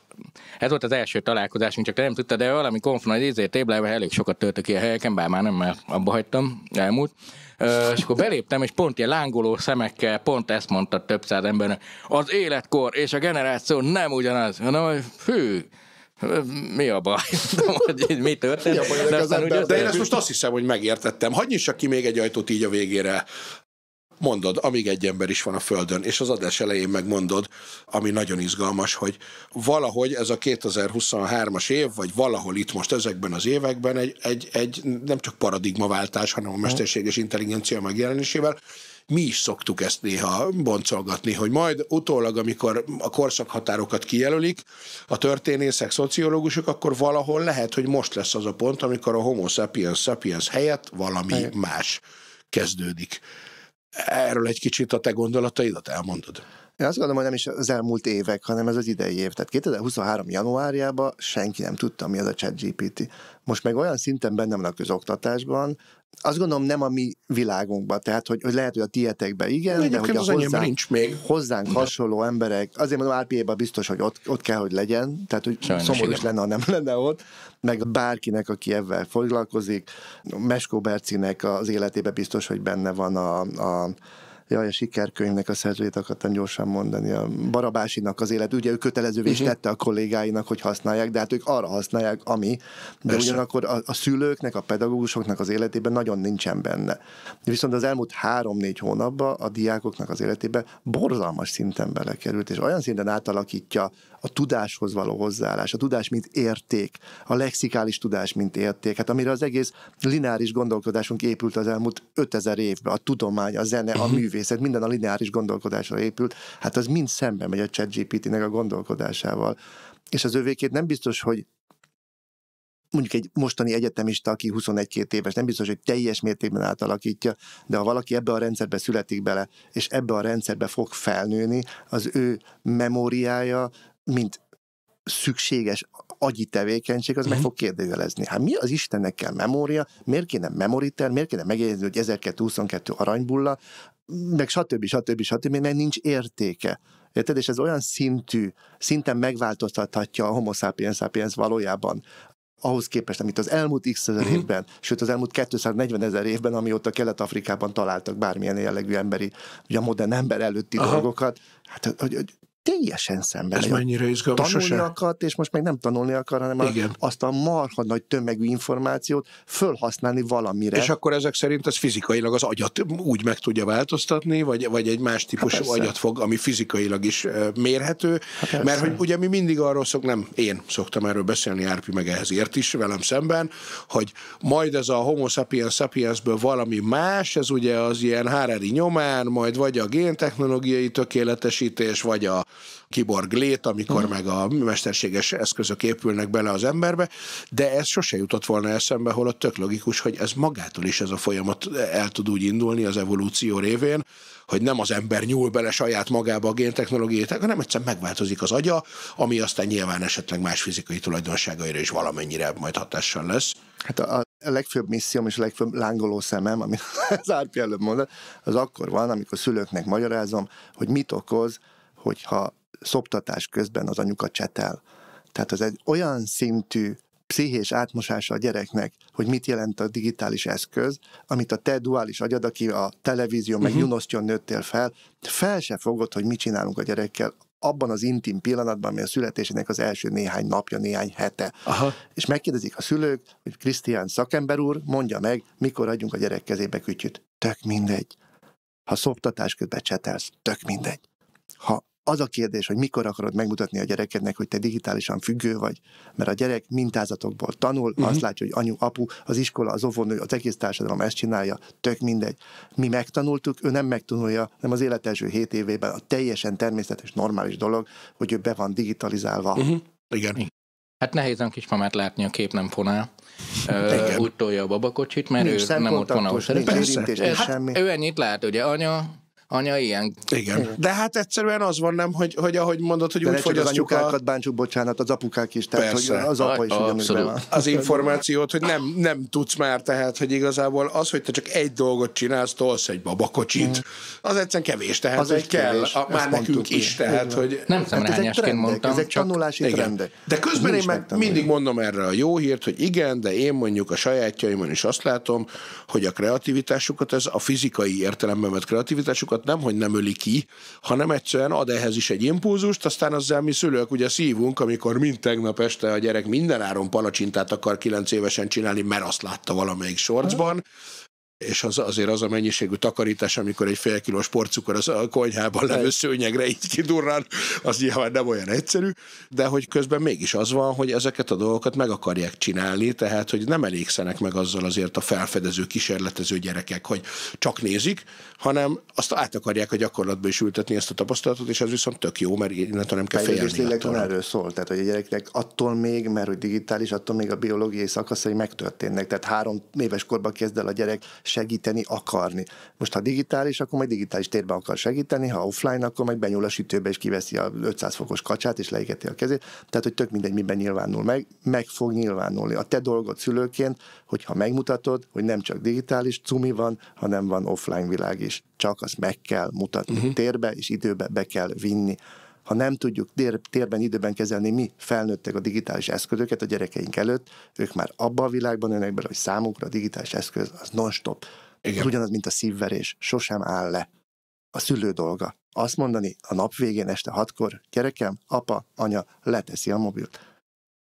ez volt az első találkozásunk, csak te nem tudtad, de valami konfron, hogy izért elég sokat töltök ki a helyeken, bár már nem mert abba hagytam, elmúlt. És akkor beléptem, és pont ilyen lángoló szemekkel pont ezt mondta több száz embernek. Az életkor és a generáció nem ugyanaz. Hanem, hogy fű, mi a baj? mi történt? Mi a baj de, az ember, de én ezt most azt hiszem, hogy megértettem. Hagyj is ki még egy ajtót így a végére mondod, amíg egy ember is van a Földön, és az adás elején megmondod, ami nagyon izgalmas, hogy valahogy ez a 2023-as év, vagy valahol itt most ezekben az években egy, egy, egy nem csak paradigmaváltás, hanem a mesterséges intelligencia megjelenésével, mi is szoktuk ezt néha boncolgatni, hogy majd utólag, amikor a korszakhatárokat kijelölik, a történészek, szociológusok, akkor valahol lehet, hogy most lesz az a pont, amikor a homo sapiens sapiens helyett valami Helyen. más kezdődik. Erről egy kicsit a te gondolataidat elmondod. Én azt gondolom, hogy nem is az elmúlt évek, hanem ez az idei év. Tehát 2023. januárjában senki nem tudta, mi az a ChatGPT. Most meg olyan szinten benne van a közoktatásban, azt gondolom nem a mi világunkban, tehát hogy, hogy lehet, hogy a tietekben igen, Egyébként de hogy a hozzánk, nincs még. hozzánk hasonló emberek, azért mondom, RPA-ban biztos, hogy ott, ott kell, hogy legyen, tehát hogy Sajnos szomorú is lenne, ha nem lenne ott, meg bárkinek, aki ebben foglalkozik, Meskó Bercinek az életében biztos, hogy benne van a, a jaj, a sikerkönyvnek a szerzőjét akartam gyorsan mondani, a Barabásinak az élet, ugye ő kötelezővé is uh-huh. tette a kollégáinak, hogy használják, de hát ők arra használják, ami, de Persze. ugyanakkor a, a szülőknek, a pedagógusoknak az életében nagyon nincsen benne. Viszont az elmúlt három-négy hónapban a diákoknak az életében borzalmas szinten belekerült, és olyan szinten átalakítja a tudáshoz való hozzáállás, a tudás mint érték, a lexikális tudás mint érték, hát amire az egész lineáris gondolkodásunk épült az elmúlt 5000 évben, a tudomány, a zene, a mhm. művészet, minden a lineáris gondolkodásra épült, hát az mind szembe megy a ChatGPT-nek a gondolkodásával. És az övékét nem biztos, hogy mondjuk egy mostani egyetemista, aki 21-2 éves, nem biztos, hogy teljes mértékben átalakítja, de ha valaki ebbe a rendszerbe születik bele, és ebbe a rendszerbe fog felnőni, az ő memóriája, mint szükséges agyi tevékenység, az mm. meg mhm. fog kérdezelezni. Hát mi az Istennek kell memória, miért kéne memoriter, miért kéne megjegyezni, hogy 1222 aranybulla, meg stb. stb. stb., mert nincs értéke. Érted? És ez olyan szintű, szinten megváltoztathatja a homo sapiens sapiens valójában ahhoz képest, amit az elmúlt x ezer mhm. évben, sőt az elmúlt 240 ezer évben, amióta Kelet-Afrikában találtak bármilyen jellegű emberi, ugye a modern ember előtti Aha. dolgokat, hát hogy, hogy teljesen szemben. Ez mennyire izgalmas Tanulni sose? akart, és most meg nem tanulni akar, hanem Igen. azt a marha nagy tömegű információt fölhasználni valamire. És akkor ezek szerint ez fizikailag az agyat úgy meg tudja változtatni, vagy, vagy egy más hát típusú hát agyat fog, ami fizikailag is mérhető, hát mert hogy ugye mi mindig arról szok, nem én szoktam erről beszélni, Árpi meg ehhez ért is velem szemben, hogy majd ez a homo sapiens sapiensből valami más, ez ugye az ilyen Harari nyomán, majd vagy a géntechnológiai tökéletesítés, vagy a kiborg lét, amikor uh-huh. meg a mesterséges eszközök épülnek bele az emberbe, de ez sose jutott volna eszembe, holott tök logikus, hogy ez magától is ez a folyamat el tud úgy indulni az evolúció révén, hogy nem az ember nyúl bele saját magába a géntechnológiát, hanem egyszerűen megváltozik az agya, ami aztán nyilván esetleg más fizikai tulajdonságaira is valamennyire majd hatással lesz. Hát a, a legfőbb misszióm és a legfőbb lángoló szemem, amit az Árpi előbb mondott, az akkor van, amikor szülőknek magyarázom, hogy mit okoz hogyha szoptatás közben az anyuka csetel. Tehát az egy olyan szintű pszichés átmosása a gyereknek, hogy mit jelent a digitális eszköz, amit a te duális agyad, aki a televízió meg uh-huh. Mhm. Junosztyon nőttél fel, fel se fogod, hogy mit csinálunk a gyerekkel abban az intim pillanatban, ami a születésének az első néhány napja, néhány hete. Aha. És megkérdezik a szülők, hogy Krisztián szakember úr, mondja meg, mikor adjunk a gyerek kezébe kütyüt. Tök mindegy. Ha szoptatás közben csetelsz, tök mindegy ha az a kérdés, hogy mikor akarod megmutatni a gyerekednek, hogy te digitálisan függő vagy, mert a gyerek mintázatokból tanul, uh-huh. azt látja, hogy anyu, apu, az iskola, az óvónő, az egész társadalom ezt csinálja, tök mindegy. Mi megtanultuk, ő nem megtanulja, nem az élet első hét évében a teljesen természetes, normális dolog, hogy ő be van digitalizálva. Uh-huh. Igen. Hát nehéz a kismamát látni, a kép nem fonál. úgy tolja a babakocsit, mert nincs ő nem ott van, ahol hát semmi. Ő ennyit lát, ugye anya, anya ilyen. Igen. De hát egyszerűen az van, nem, hogy, hogy ahogy mondod, hogy De úgy fogyasztjuk az anyukákat, a... bántsuk, bocsánat, az apukák is, tehát Persze. hogy az apa is ugyanúgy Az információt, hogy nem, nem tudsz már, tehát, hogy igazából az, hogy te csak egy dolgot csinálsz, tolsz egy babakocsit, mm. az egyszerűen kevés, tehát az hogy kell, kevés. a, már nekünk is, tehát, hogy... Nem hát trendek, mondtam. Ezek tanulási trendek. De közben én meg mindig mondom erre a jó hírt, hogy igen, de én mondjuk a sajátjaimon is azt látom, hogy a kreativitásukat, ez a fizikai értelemben vett kreativitásukat tehát nem, hogy nem öli ki, hanem egyszerűen ad ehhez is egy impulzust, aztán azzal mi szülők ugye szívunk, amikor mint tegnap este a gyerek mindenáron palacsintát akar kilenc évesen csinálni, mert azt látta valamelyik sorcban, és az, azért az a mennyiségű takarítás, amikor egy fél kilós porcukor az a konyhában levő szőnyegre így kidurran, az nyilván nem olyan egyszerű, de hogy közben mégis az van, hogy ezeket a dolgokat meg akarják csinálni, tehát hogy nem elégszenek meg azzal azért a felfedező, kísérletező gyerekek, hogy csak nézik, hanem azt át akarják a gyakorlatba is ültetni ezt a tapasztalatot, és ez viszont tök jó, mert innentől nem kell félni. Fejlődés erről szól, tehát hogy a gyereknek attól még, mert hogy digitális, attól még a biológiai szakaszai megtörténnek. Tehát három éves korban kezd el a gyerek segíteni akarni. Most ha digitális, akkor majd digitális térben akar segíteni, ha offline, akkor meg benyúl a sütőbe, és kiveszi a 500 fokos kacsát, és leégeti a kezét. Tehát, hogy tök mindegy, miben nyilvánul meg, meg fog nyilvánulni. A te dolgod szülőként, hogyha megmutatod, hogy nem csak digitális cumi van, hanem van offline világ is. Csak azt meg kell mutatni uh-huh. térbe, és időbe be kell vinni ha nem tudjuk térben, időben kezelni mi felnőttek a digitális eszközöket a gyerekeink előtt, ők már abban a világban jönnek bele, hogy számukra a digitális eszköz az non-stop. Igen. Az ugyanaz, mint a szívverés, sosem áll le. A szülő dolga. Azt mondani a nap végén este hatkor, gyerekem, apa, anya leteszi a mobilt.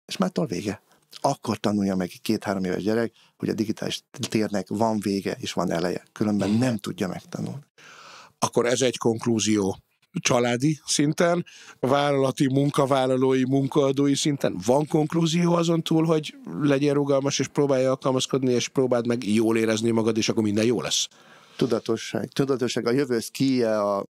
És már tol vége. Akkor tanulja meg két-három éves gyerek, hogy a digitális térnek van vége és van eleje. Különben nem tudja megtanulni. Akkor ez egy konklúzió családi szinten, vállalati, munkavállalói, munkaadói szinten. Van konklúzió azon túl, hogy legyen rugalmas, és próbálja alkalmazkodni, és próbáld meg jól érezni magad, és akkor minden jó lesz? Tudatosság. Tudatosság. A jövő szkíje a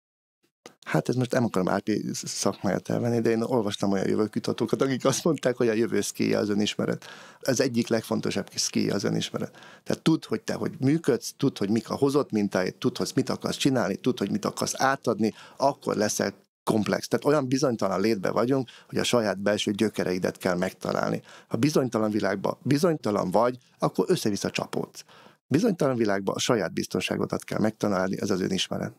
Hát ez most nem akarom AP szakmáját elvenni, de én olvastam olyan jövőkutatókat, akik azt mondták, hogy a jövő szkéje az önismeret. Az egyik legfontosabb szkéje az önismeret. Tehát tud, hogy te hogy működsz, tud, hogy mik a hozott mintáid, tud, hogy mit akarsz csinálni, tud, hogy mit akarsz átadni, akkor leszel komplex. Tehát olyan bizonytalan létbe vagyunk, hogy a saját belső gyökereidet kell megtalálni. Ha bizonytalan világban bizonytalan vagy, akkor össze-vissza csapódsz. Bizonytalan világban a saját biztonságodat kell megtalálni, ez az önismeret.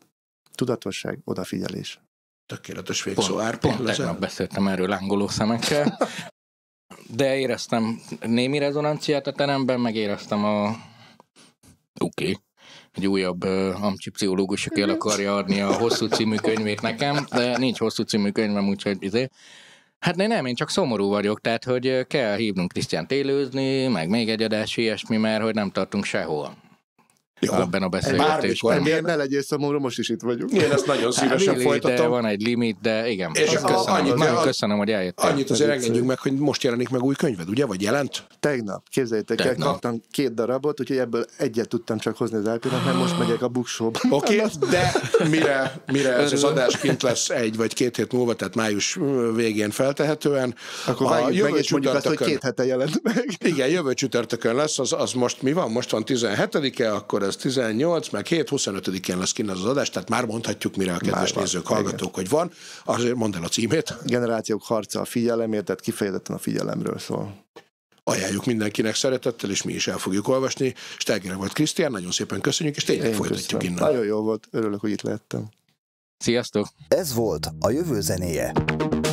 Tudatosság, odafigyelés. Tökéletes végszó pont, Pont tegnap beszéltem erről angoló szemekkel, de éreztem némi rezonanciát a teremben, meg éreztem a... Oké. Okay egy újabb uh, amcsi pszichológus, aki el mhm. akarja adni a hosszú című könyvét nekem, de nincs hosszú című könyvem, úgyhogy izé. Hát én nem, én csak szomorú vagyok, tehát hogy kell hívnunk Krisztián télőzni, meg még egy adás, ilyesmi, mert hogy nem tartunk sehol. Jó. ebben a beszélgetésben. Bármikor. Ne legyél szomorú, most is itt vagyunk. Én ezt nagyon hát szívesen Há, folytatom. Van egy limit, de igen. És köszönöm, a, annyit, nagyon a, köszönöm, hogy eljöttél. Annyit azért engedjünk meg, hogy most jelenik meg új könyved, ugye? Vagy jelent? Tegnap, képzeljétek Tegnap. el, kaptam két darabot, úgyhogy ebből egyet tudtam csak hozni az ip mert most megyek a buksóba. Oké, okay, de mire, mire ez az adás kint lesz egy vagy két hét múlva, tehát május végén feltehetően. Akkor a jövő meg, és mondjuk azt, hogy két hete jelent meg. Igen, jövő csütörtökön lesz, az, az most mi van? Most van 17-e, akkor 18, meg 7, 25-én lesz kint az adás, tehát már mondhatjuk, mire a kedves nézők, hallgatók, igen. hogy van. Azért mondd el a címét. Generációk harca a figyelemért, tehát kifejezetten a figyelemről szól. Ajánljuk mindenkinek szeretettel, és mi is el fogjuk olvasni. Stegere volt Krisztián, nagyon szépen köszönjük, és tényleg Én folytatjuk köszönöm. innen. Nagyon jó volt, örülök, hogy itt lehettem. Sziasztok! Ez volt a jövő zenéje.